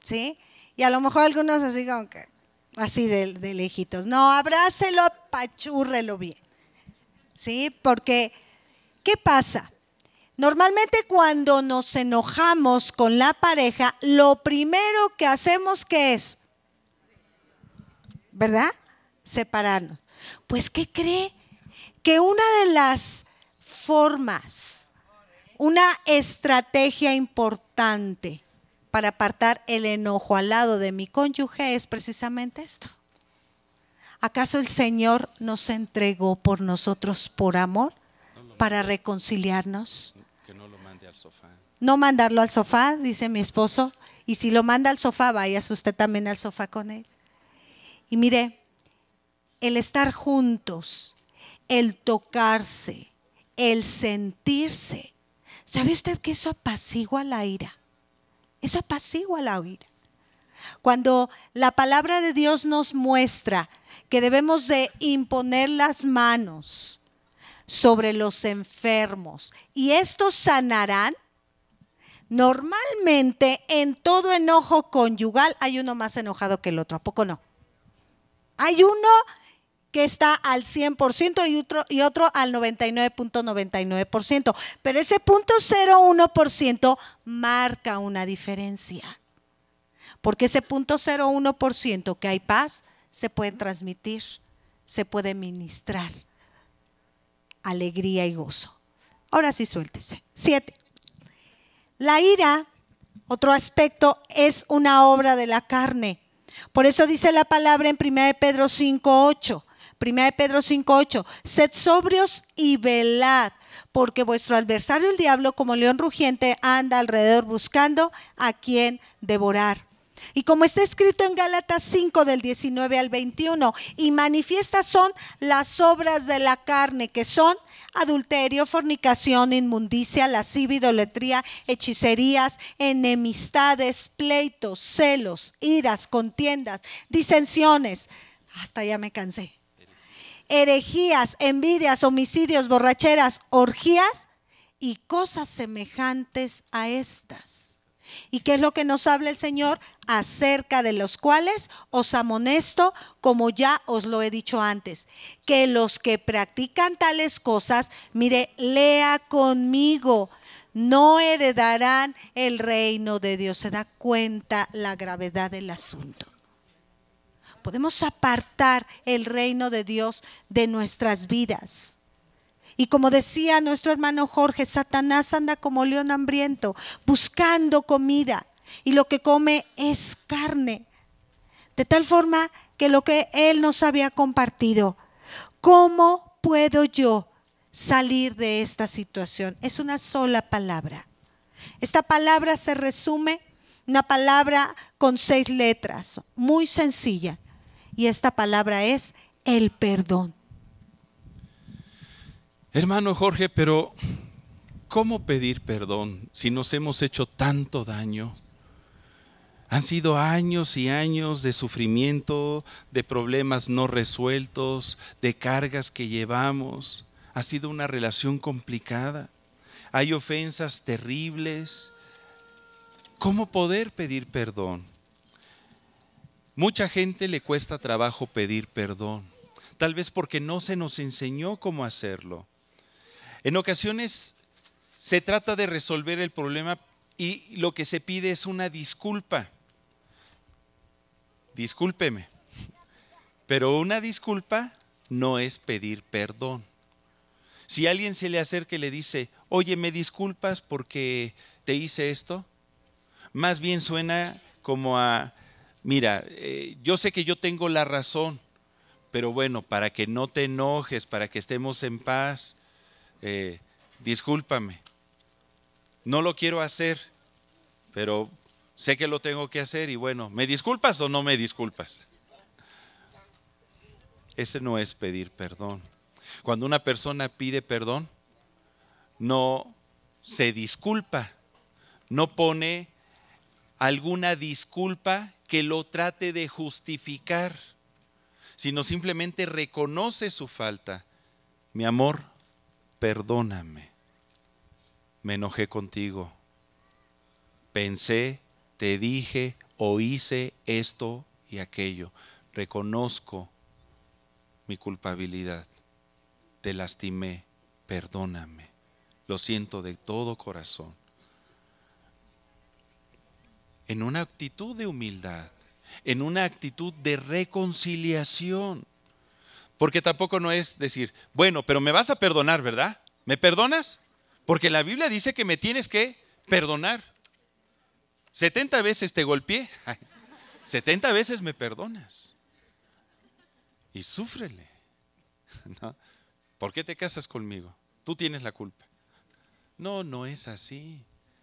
¿sí? Y a lo mejor algunos así como que, así de, lejitos. No, abrácelo, apachúrrelo bien, ¿sí? Porque, ¿qué pasa? Normalmente cuando nos enojamos con la pareja, lo primero que hacemos que es, ¿verdad? Separarnos. Pues, ¿qué cree? que una de las formas, una estrategia importante para apartar el enojo al lado de mi cónyuge es precisamente esto. ¿Acaso el Señor nos entregó por nosotros por amor para reconciliarnos? Que no lo mande al sofá. No mandarlo al sofá, dice mi esposo. Y si lo manda al sofá, váyase usted también al sofá con él. Y mire, el estar juntos, el tocarse, el sentirse. ¿Sabe usted que eso apacigua la ira? Eso apacigua la ira. Cuando la palabra de Dios nos muestra que debemos de imponer las manos sobre los enfermos y estos sanarán, normalmente en todo enojo conyugal hay uno más enojado que el otro, ¿a poco no? Hay uno que está al 100% y otro, al 99.99%. pero ese punto .01% marca una diferencia. Porque ese punto .01% que hay paz se puede transmitir, se puede ministrar alegría y gozo. Ahora sí suéltese. Siete. La ira, otro aspecto, es una obra de la carne. Por eso dice la palabra en 1 Pedro 5.8, Primera de Pedro 5.8, sed sobrios y velad, porque vuestro adversario el diablo, como león rugiente, anda alrededor buscando a quien devorar. Y como está escrito en Gálatas 5 del 19 al 21, y manifiestas son las obras de la carne, que son adulterio, fornicación, inmundicia, lascivia, idolatría, hechicerías, enemistades, pleitos, celos, iras, contiendas, disensiones. Hasta ya me cansé herejías, envidias, homicidios, borracheras, orgías y cosas semejantes a estas. ¿Y qué es lo que nos habla el Señor? Acerca de los cuales os amonesto, como ya os lo he dicho antes, que los que practican tales cosas, mire, lea conmigo, no heredarán el reino de Dios. Se da cuenta la gravedad del asunto podemos apartar el reino de Dios de nuestras vidas. Y como decía nuestro hermano Jorge, Satanás anda como león hambriento, buscando comida. Y lo que come es carne. De tal forma que lo que él nos había compartido, ¿cómo puedo yo salir de esta situación? Es una sola palabra. Esta palabra se resume, una palabra con seis letras, muy sencilla y esta palabra es el perdón. Hermano Jorge, pero ¿cómo pedir perdón si nos hemos hecho tanto daño? Han sido años y años de sufrimiento, de problemas no resueltos, de cargas que llevamos. Ha sido una relación complicada. Hay ofensas terribles. ¿Cómo poder pedir perdón? Mucha gente le cuesta trabajo pedir perdón, tal vez porque no se nos enseñó cómo hacerlo. En ocasiones se trata de resolver el problema y lo que se pide es una disculpa. Discúlpeme, pero una disculpa no es pedir perdón. Si alguien se le acerca y le dice, oye, ¿me disculpas porque te hice esto? Más bien suena como a, mira, eh, yo sé que yo tengo la razón, pero bueno, para que no te enojes, para que estemos en paz, eh, discúlpame, no lo quiero hacer, pero sé que lo tengo que hacer y bueno, ¿me disculpas o no me disculpas? Ese no es pedir perdón. Cuando una persona pide perdón, no se disculpa, no pone alguna disculpa que lo trate de justificar, sino simplemente reconoce su falta. Mi amor, perdóname. Me enojé contigo. Pensé, te dije o hice esto y aquello. Reconozco mi culpabilidad. Te lastimé. Perdóname. Lo siento de todo corazón en una actitud de humildad, en una actitud de reconciliación. Porque tampoco no es decir, bueno, pero me vas a perdonar, ¿verdad? ¿Me perdonas? Porque la Biblia dice que me tienes que perdonar. 70 veces te golpeé, 70 veces me perdonas. Y súfrele. ¿Por qué te casas conmigo? Tú tienes la culpa. No, no es así.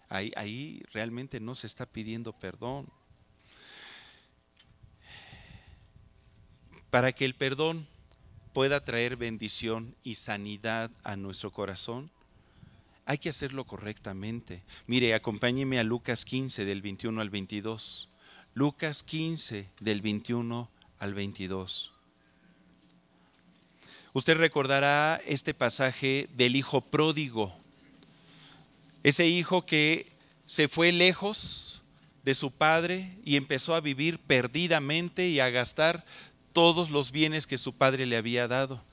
Ahí, realmente no se está pidiendo perdón. Para que el perdón pueda traer bendición y sanidad a nuestro corazón, hay que hacerlo correctamente. Mire, acompáñeme a Lucas 15 del 21 al 22. Lucas 15 del 21 al 22. Usted recordará este pasaje del hijo pródigo. Ese hijo que se fue lejos de su padre y empezó a vivir perdidamente y a gastar todos los bienes que su padre le había dado.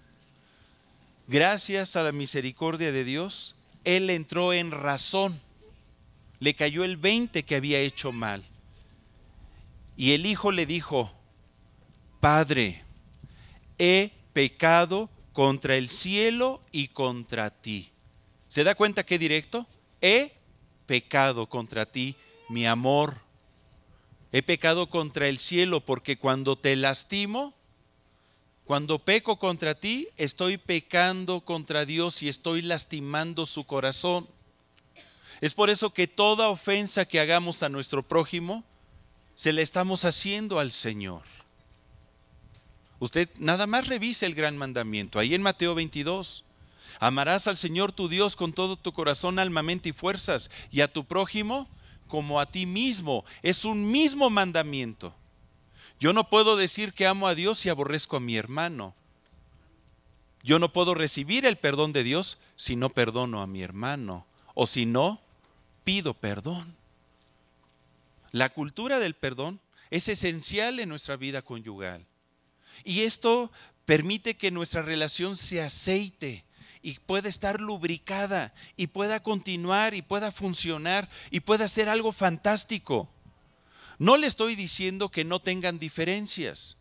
Gracias a la misericordia de Dios, él entró en razón. Le cayó el 20 que había hecho mal. Y el hijo le dijo, Padre, he pecado contra el cielo y contra ti. ¿Se da cuenta qué directo? he pecado contra ti, mi amor. He pecado contra el cielo porque cuando te lastimo, cuando peco contra ti, estoy pecando contra Dios y estoy lastimando su corazón. Es por eso que toda ofensa que hagamos a nuestro prójimo, se la estamos haciendo al Señor. Usted nada más revise el gran mandamiento, ahí en Mateo 22. Amarás al Señor tu Dios con todo tu corazón, alma, mente y fuerzas, y a tu prójimo como a ti mismo. Es un mismo mandamiento. Yo no puedo decir que amo a Dios y aborrezco a mi hermano. Yo no puedo recibir el perdón de Dios si no perdono a mi hermano o si no pido perdón. La cultura del perdón es esencial en nuestra vida conyugal. Y esto permite que nuestra relación se aceite, y pueda estar lubricada y pueda continuar y pueda funcionar y pueda ser algo fantástico. No le estoy diciendo que no tengan diferencias.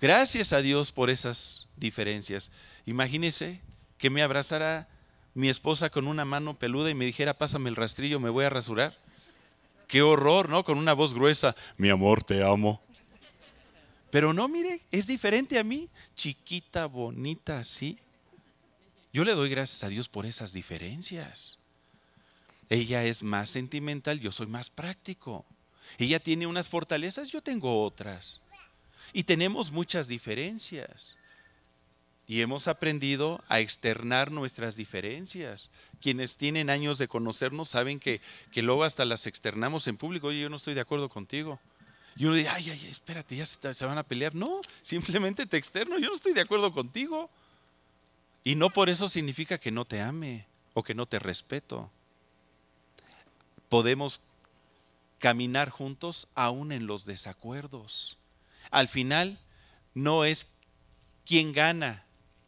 Gracias a Dios por esas diferencias. Imagínese que me abrazara mi esposa con una mano peluda y me dijera, pásame el rastrillo, me voy a rasurar. Qué horror, ¿no? Con una voz gruesa, mi amor, te amo. Pero no, mire, es diferente a mí. Chiquita, bonita, así. Yo le doy gracias a Dios por esas diferencias. Ella es más sentimental, yo soy más práctico. Ella tiene unas fortalezas, yo tengo otras. Y tenemos muchas diferencias. Y hemos aprendido a externar nuestras diferencias. Quienes tienen años de conocernos saben que, luego hasta las externamos en público. Oye, yo no estoy de acuerdo contigo. Y uno dice, ay, ay, espérate, ya se van a pelear. No, simplemente te externo, yo no estoy de acuerdo contigo. Y no por eso significa que no te ame o que no te respeto. Podemos caminar juntos aún en los desacuerdos. Al final, no es quien gana,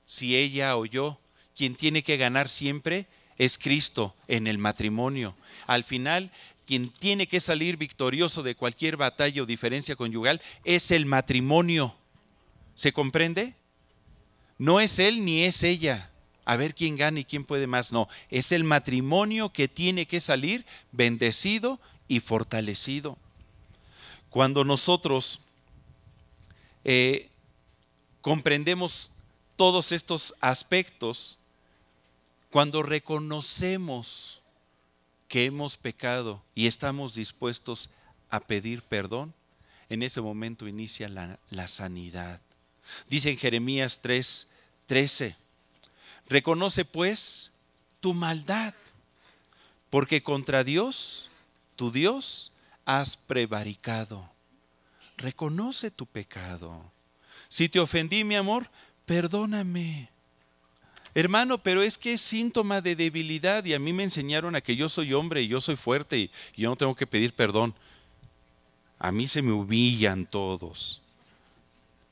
si ella o yo. Quien tiene que ganar siempre es Cristo en el matrimonio. Al final, quien tiene que salir victorioso de cualquier batalla o diferencia conyugal es el matrimonio. ¿Se comprende? No es él ni es ella. A ver quién gana y quién puede más. No, es el matrimonio que tiene que salir bendecido y fortalecido. Cuando nosotros eh, comprendemos todos estos aspectos, cuando reconocemos que hemos pecado y estamos dispuestos a pedir perdón, en ese momento inicia la, la sanidad. Dice en Jeremías 3, 13. Reconoce pues tu maldad, porque contra Dios, tu Dios, has prevaricado. Reconoce tu pecado. Si te ofendí, mi amor, perdóname. Hermano, pero es que es síntoma de debilidad y a mí me enseñaron a que yo soy hombre y yo soy fuerte y, y yo no tengo que pedir perdón. A mí se me humillan todos.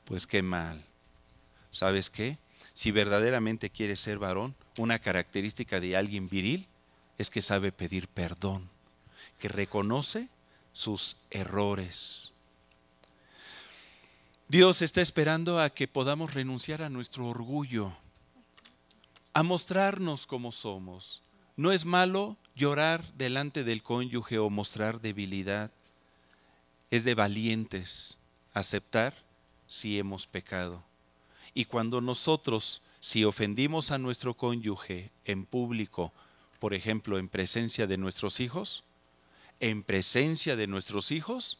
Pues qué mal. ¿Sabes qué? si verdaderamente quiere ser varón, una característica de alguien viril es que sabe pedir perdón, que reconoce sus errores. Dios está esperando a que podamos renunciar a nuestro orgullo, a mostrarnos como somos. No es malo llorar delante del cónyuge o mostrar debilidad. Es de valientes aceptar si hemos pecado. Y cuando nosotros, si ofendimos a nuestro cónyuge en público, por ejemplo, en presencia de nuestros hijos, en presencia de nuestros hijos,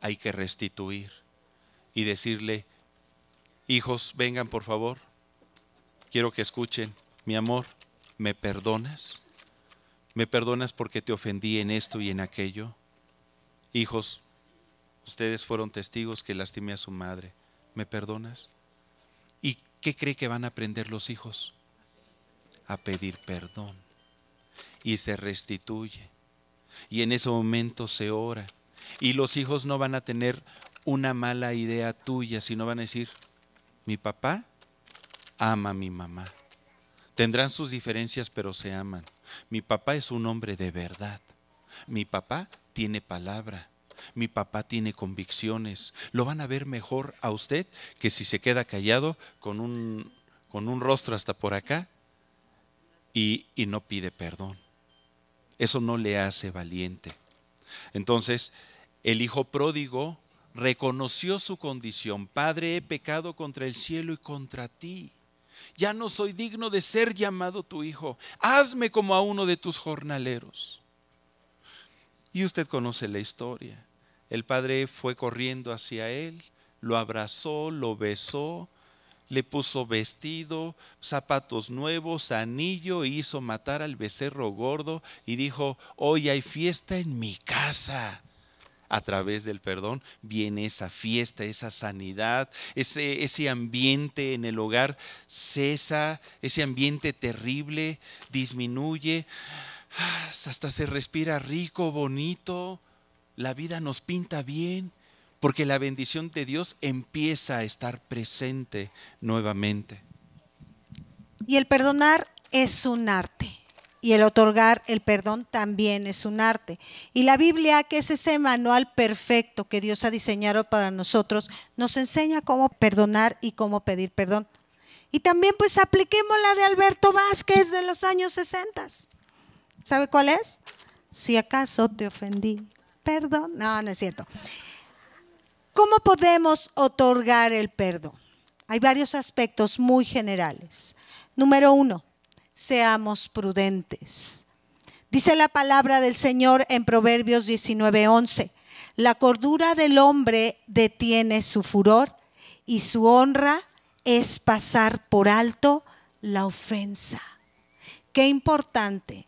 hay que restituir y decirle, hijos, vengan por favor, quiero que escuchen, mi amor, ¿me perdonas? ¿Me perdonas porque te ofendí en esto y en aquello? Hijos, ustedes fueron testigos que lastimé a su madre, ¿me perdonas? ¿Y qué cree que van a aprender los hijos? A pedir perdón. Y se restituye. Y en ese momento se ora. Y los hijos no van a tener una mala idea tuya, sino van a decir, mi papá ama a mi mamá. Tendrán sus diferencias, pero se aman. Mi papá es un hombre de verdad. Mi papá tiene palabra mi papá tiene convicciones. Lo van a ver mejor a usted que si se queda callado con un, rostro hasta por acá y, y no pide perdón. Eso no le hace valiente. Entonces, el hijo pródigo reconoció su condición. Padre, he pecado contra el cielo y contra ti. Ya no soy digno de ser llamado tu hijo. Hazme como a uno de tus jornaleros. Y usted conoce la historia. El padre fue corriendo hacia él, lo abrazó, lo besó, le puso vestido, zapatos nuevos, anillo, e hizo matar al becerro gordo y dijo, hoy hay fiesta en mi casa. A través del perdón viene esa fiesta, esa sanidad, ese, ese ambiente en el hogar cesa, ese ambiente terrible disminuye, ah, hasta se respira rico, bonito la vida nos pinta bien, porque la bendición de Dios empieza a estar presente nuevamente. Y el perdonar es un arte. Y el otorgar el perdón también es un arte. Y la Biblia, que es ese manual perfecto que Dios ha diseñado para nosotros, nos enseña cómo perdonar y cómo pedir perdón. Y también pues apliquemos la de Alberto Vázquez de los años 60. ¿Sabe cuál es? Si acaso te ofendí, perdón. No, no es cierto. ¿Cómo podemos otorgar el perdón? Hay varios aspectos muy generales. Número uno, seamos prudentes. Dice la palabra del Señor en Proverbios 19:11, la cordura del hombre detiene su furor y su honra es pasar por alto la ofensa. Qué importante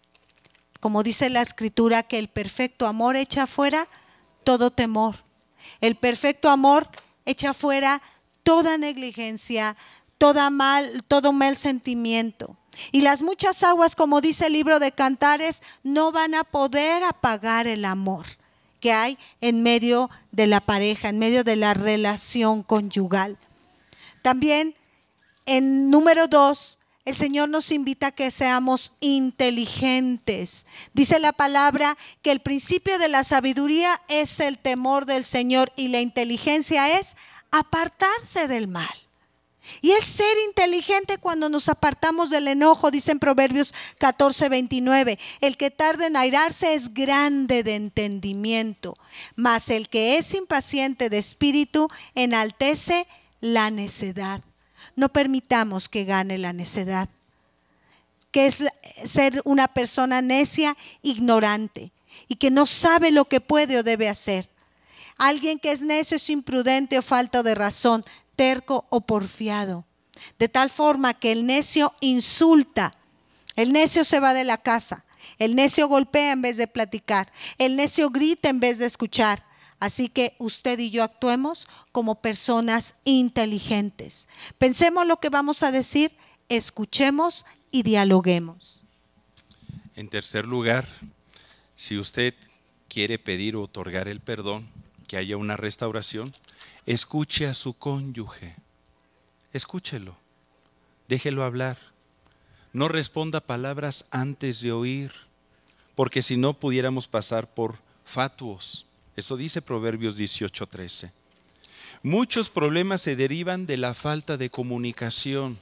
como dice la escritura, que el perfecto amor echa fuera todo temor. El perfecto amor echa fuera toda negligencia, toda mal, todo mal sentimiento. Y las muchas aguas, como dice el libro de Cantares, no van a poder apagar el amor que hay en medio de la pareja, en medio de la relación conyugal. También en número dos, el Señor nos invita a que seamos inteligentes. Dice la palabra que el principio de la sabiduría es el temor del Señor y la inteligencia es apartarse del mal. Y es ser inteligente cuando nos apartamos del enojo, dicen Proverbios 14, 29. El que tarde en airarse es grande de entendimiento, mas el que es impaciente de espíritu enaltece la necedad no permitamos que gane la necedad, que es ser una persona necia, ignorante y que no sabe lo que puede o debe hacer. Alguien que es necio es imprudente o falta de razón, terco o porfiado. De tal forma que el necio insulta, el necio se va de la casa, el necio golpea en vez de platicar, el necio grita en vez de escuchar, Así que usted y yo actuemos como personas inteligentes. Pensemos lo que vamos a decir, escuchemos y dialoguemos. En tercer lugar, si usted quiere pedir o otorgar el perdón, que haya una restauración, escuche a su cónyuge, escúchelo, déjelo hablar, no responda palabras antes de oír, porque si no pudiéramos pasar por fatuos eso dice Proverbios 18:13. Muchos problemas se derivan de la falta de comunicación,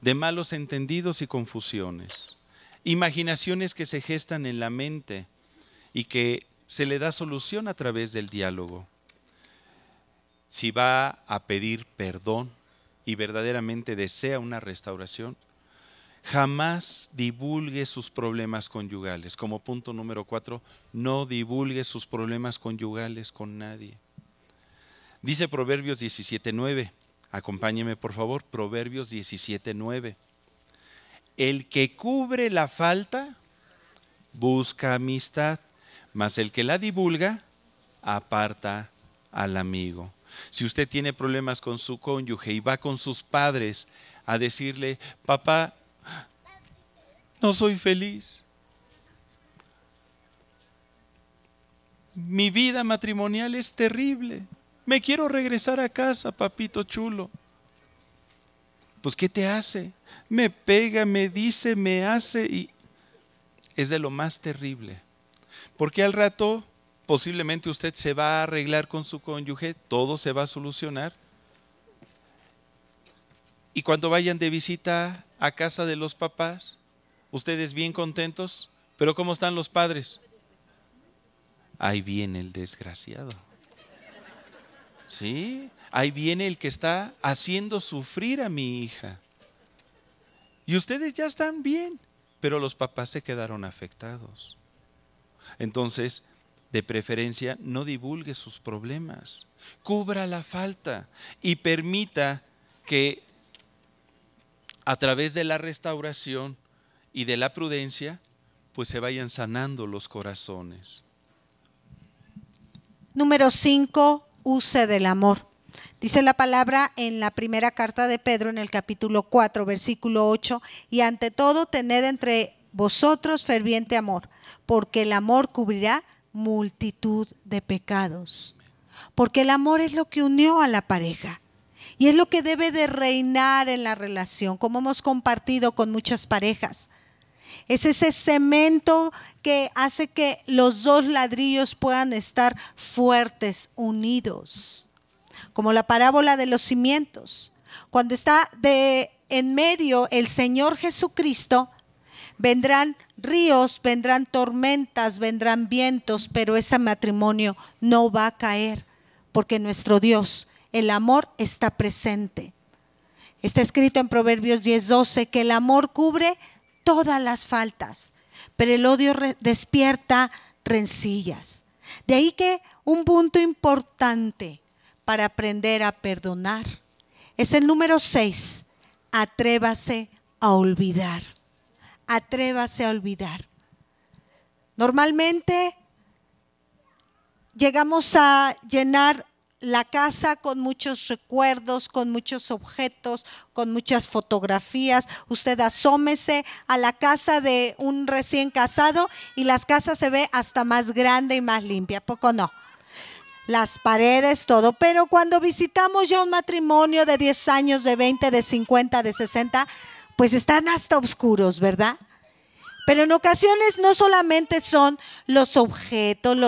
de malos entendidos y confusiones, imaginaciones que se gestan en la mente y que se le da solución a través del diálogo. Si va a pedir perdón y verdaderamente desea una restauración, Jamás divulgue sus problemas conyugales. Como punto número cuatro, no divulgue sus problemas conyugales con nadie. Dice Proverbios 17.9. Acompáñeme por favor, Proverbios 17.9. El que cubre la falta busca amistad, mas el que la divulga aparta al amigo. Si usted tiene problemas con su cónyuge y va con sus padres a decirle, papá, no soy feliz. Mi vida matrimonial es terrible. Me quiero regresar a casa, papito chulo. Pues ¿qué te hace? Me pega, me dice, me hace y es de lo más terrible. Porque al rato posiblemente usted se va a arreglar con su cónyuge, todo se va a solucionar. Y cuando vayan de visita a casa de los papás, ustedes bien contentos, pero ¿cómo están los padres? Ahí viene el desgraciado. ¿Sí? Ahí viene el que está haciendo sufrir a mi hija. Y ustedes ya están bien, pero los papás se quedaron afectados. Entonces, de preferencia, no divulgue sus problemas. Cubra la falta y permita que a través de la restauración y de la prudencia, pues se vayan sanando los corazones. Número 5, use del amor. Dice la palabra en la primera carta de Pedro en el capítulo 4, versículo 8, y ante todo tened entre vosotros ferviente amor, porque el amor cubrirá multitud de pecados. Porque el amor es lo que unió a la pareja. Y es lo que debe de reinar en la relación, como hemos compartido con muchas parejas. Es ese cemento que hace que los dos ladrillos puedan estar fuertes, unidos. Como la parábola de los cimientos. Cuando está de en medio el Señor Jesucristo, vendrán ríos, vendrán tormentas, vendrán vientos, pero ese matrimonio no va a caer, porque nuestro Dios, el amor, está presente. Está escrito en Proverbios 10:12 que el amor cubre todas las faltas, pero el odio despierta rencillas. De ahí que un punto importante para aprender a perdonar es el número 6, atrévase a olvidar. Atrévase a olvidar. Normalmente llegamos a llenar la casa con muchos recuerdos, con muchos objetos, con muchas fotografías. Usted asómese a la casa de un recién casado y las casas se ve hasta más grande y más limpia, poco no. Las paredes, todo. Pero cuando visitamos ya un matrimonio de 10 años, de 20, de 50, de 60, pues están hasta oscuros, ¿verdad? Pero en ocasiones no solamente son los objetos,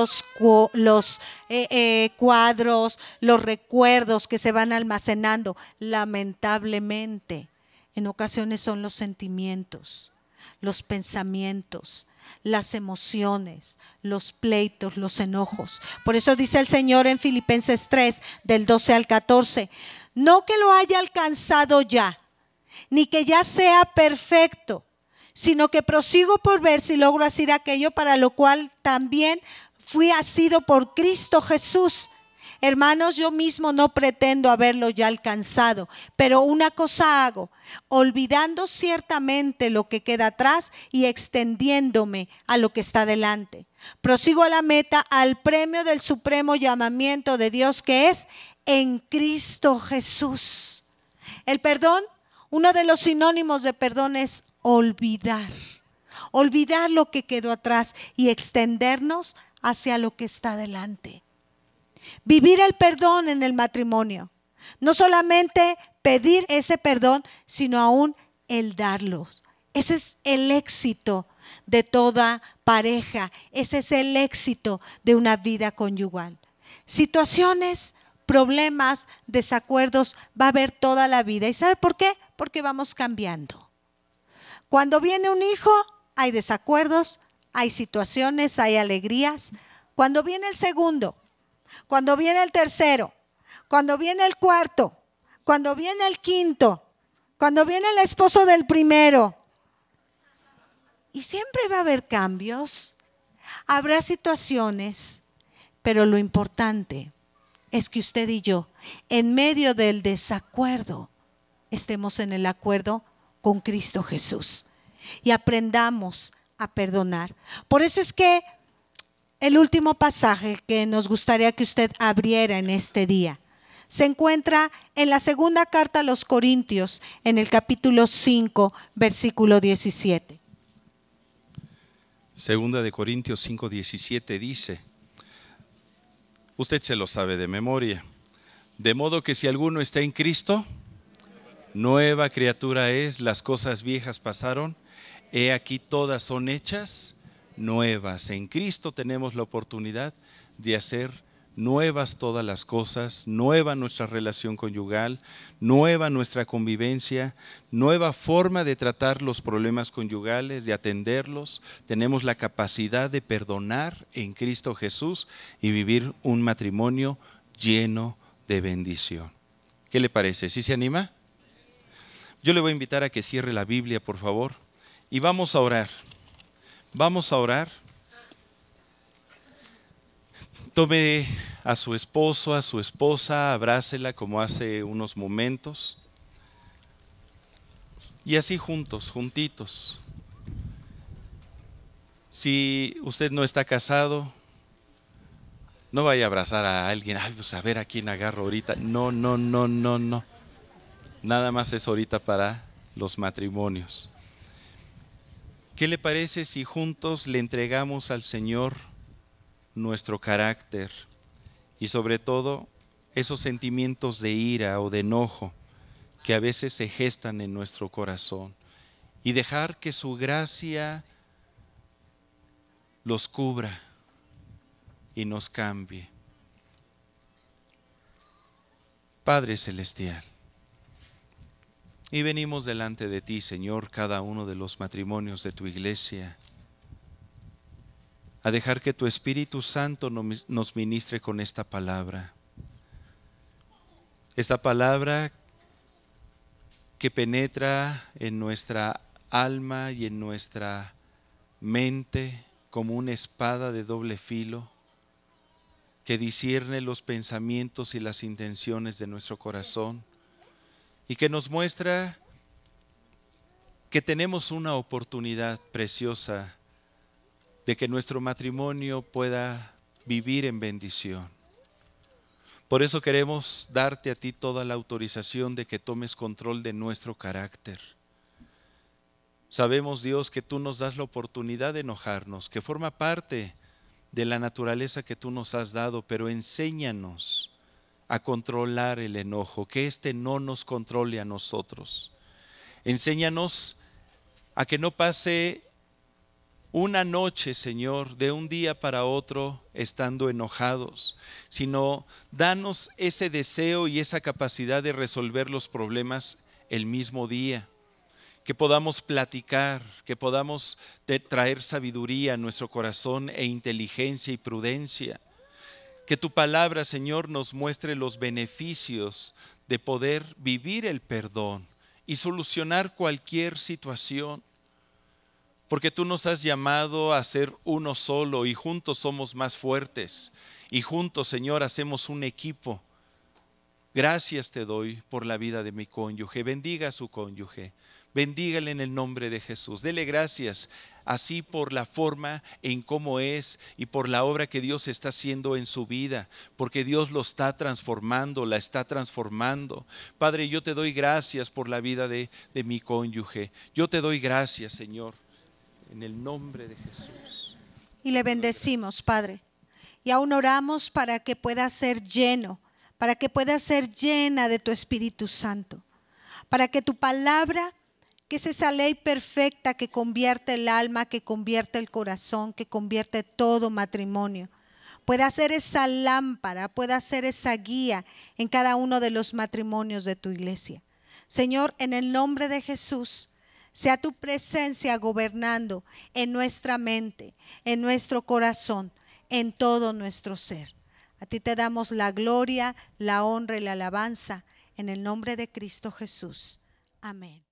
los, eh, eh, cuadros, los recuerdos que se van almacenando, lamentablemente. En ocasiones son los sentimientos, los pensamientos, las emociones, los pleitos, los enojos. Por eso dice el Señor en Filipenses 3, del 12 al 14, no que lo haya alcanzado ya, ni que ya sea perfecto, sino que prosigo por ver si logro hacer aquello para lo cual también fui asido por Cristo Jesús. Hermanos, yo mismo no pretendo haberlo ya alcanzado, pero una cosa hago, olvidando ciertamente lo que queda atrás y extendiéndome a lo que está delante. Prosigo a la meta, al premio del supremo llamamiento de Dios que es en Cristo Jesús. El perdón, uno de los sinónimos de perdón es olvidar, olvidar lo que quedó atrás y extendernos hacia lo que está delante. Vivir el perdón en el matrimonio. No solamente pedir ese perdón, sino aún el darlo. Ese es el éxito de toda pareja. Ese es el éxito de una vida conyugal. Situaciones, problemas, desacuerdos va a haber toda la vida. ¿Y sabe por qué? Porque vamos cambiando. Cuando viene un hijo, hay desacuerdos, hay situaciones, hay alegrías. Cuando viene el segundo, cuando viene el tercero, cuando viene el cuarto, cuando viene el quinto, cuando viene el esposo del primero. Y siempre va a haber cambios, habrá situaciones, pero lo importante es que usted y yo, en medio del desacuerdo, estemos en el acuerdo con Cristo Jesús y aprendamos a perdonar. Por eso es que el último pasaje que nos gustaría que usted abriera en este día se encuentra en la segunda carta a los Corintios, en el capítulo 5, versículo 17. Segunda de Corintios 5, 17 dice, usted se lo sabe de memoria, de modo que si alguno está en Cristo, Nueva criatura es, las cosas viejas pasaron, he aquí todas son hechas nuevas. En Cristo tenemos la oportunidad de hacer nuevas todas las cosas, nueva nuestra relación conyugal, nueva nuestra convivencia, nueva forma de tratar los problemas conyugales, de atenderlos. Tenemos la capacidad de perdonar en Cristo Jesús y vivir un matrimonio lleno de bendición. ¿Qué le parece? ¿si se anima? Yo le voy a invitar a que cierre la Biblia, por favor, y vamos a orar. Vamos a orar. Tome a su esposo, a su esposa, abrácela como hace unos momentos. Y así juntos, juntitos. Si usted no está casado, no vaya a abrazar a alguien, ay, pues a ver a quién agarro ahorita. No, no, no, no, no nada más es ahorita para los matrimonios. ¿Qué le parece si juntos le entregamos al Señor nuestro carácter y sobre todo esos sentimientos de ira o de enojo que a veces se gestan en nuestro corazón y dejar que su gracia los cubra y nos cambie? Padre Celestial. Y venimos delante de ti, Señor, cada uno de los matrimonios de tu iglesia, a dejar que tu Espíritu Santo nos ministre con esta palabra. Esta palabra que penetra en nuestra alma y en nuestra mente como una espada de doble filo, que discierne los pensamientos y las intenciones de nuestro corazón y que nos muestra que tenemos una oportunidad preciosa de que nuestro matrimonio pueda vivir en bendición. Por eso queremos darte a ti toda la autorización de que tomes control de nuestro carácter. Sabemos, Dios, que tú nos das la oportunidad de enojarnos, que forma parte de la naturaleza que tú nos has dado, pero enséñanos a controlar el enojo, que éste no nos controle a nosotros. Enséñanos a que no pase una noche, Señor, de un día para otro estando enojados, sino danos ese deseo y esa capacidad de resolver los problemas el mismo día, que podamos platicar, que podamos traer sabiduría a nuestro corazón e inteligencia y prudencia que tu palabra, Señor, nos muestre los beneficios de poder vivir el perdón y solucionar cualquier situación. Porque tú nos has llamado a ser uno solo y juntos somos más fuertes. Y juntos, Señor, hacemos un equipo. Gracias te doy por la vida de mi cónyuge. Bendiga a su cónyuge. Bendígale en el nombre de Jesús. Dele gracias así por la forma en cómo es y por la obra que Dios está haciendo en su vida, porque Dios lo está transformando, la está transformando. Padre, yo te doy gracias por la vida de, de mi cónyuge. Yo te doy gracias, Señor, en el nombre de Jesús. Y le bendecimos, Padre. Y aún oramos para que pueda ser lleno, para que pueda ser llena de tu Espíritu Santo, para que tu palabra que es esa ley perfecta que convierte el alma, que convierte el corazón, que convierte todo matrimonio. Pueda ser esa lámpara, pueda ser esa guía en cada uno de los matrimonios de tu iglesia. Señor, en el nombre de Jesús, sea tu presencia gobernando en nuestra mente, en nuestro corazón, en todo nuestro ser. A ti te damos la gloria, la honra y la alabanza en el nombre de Cristo Jesús. Amén.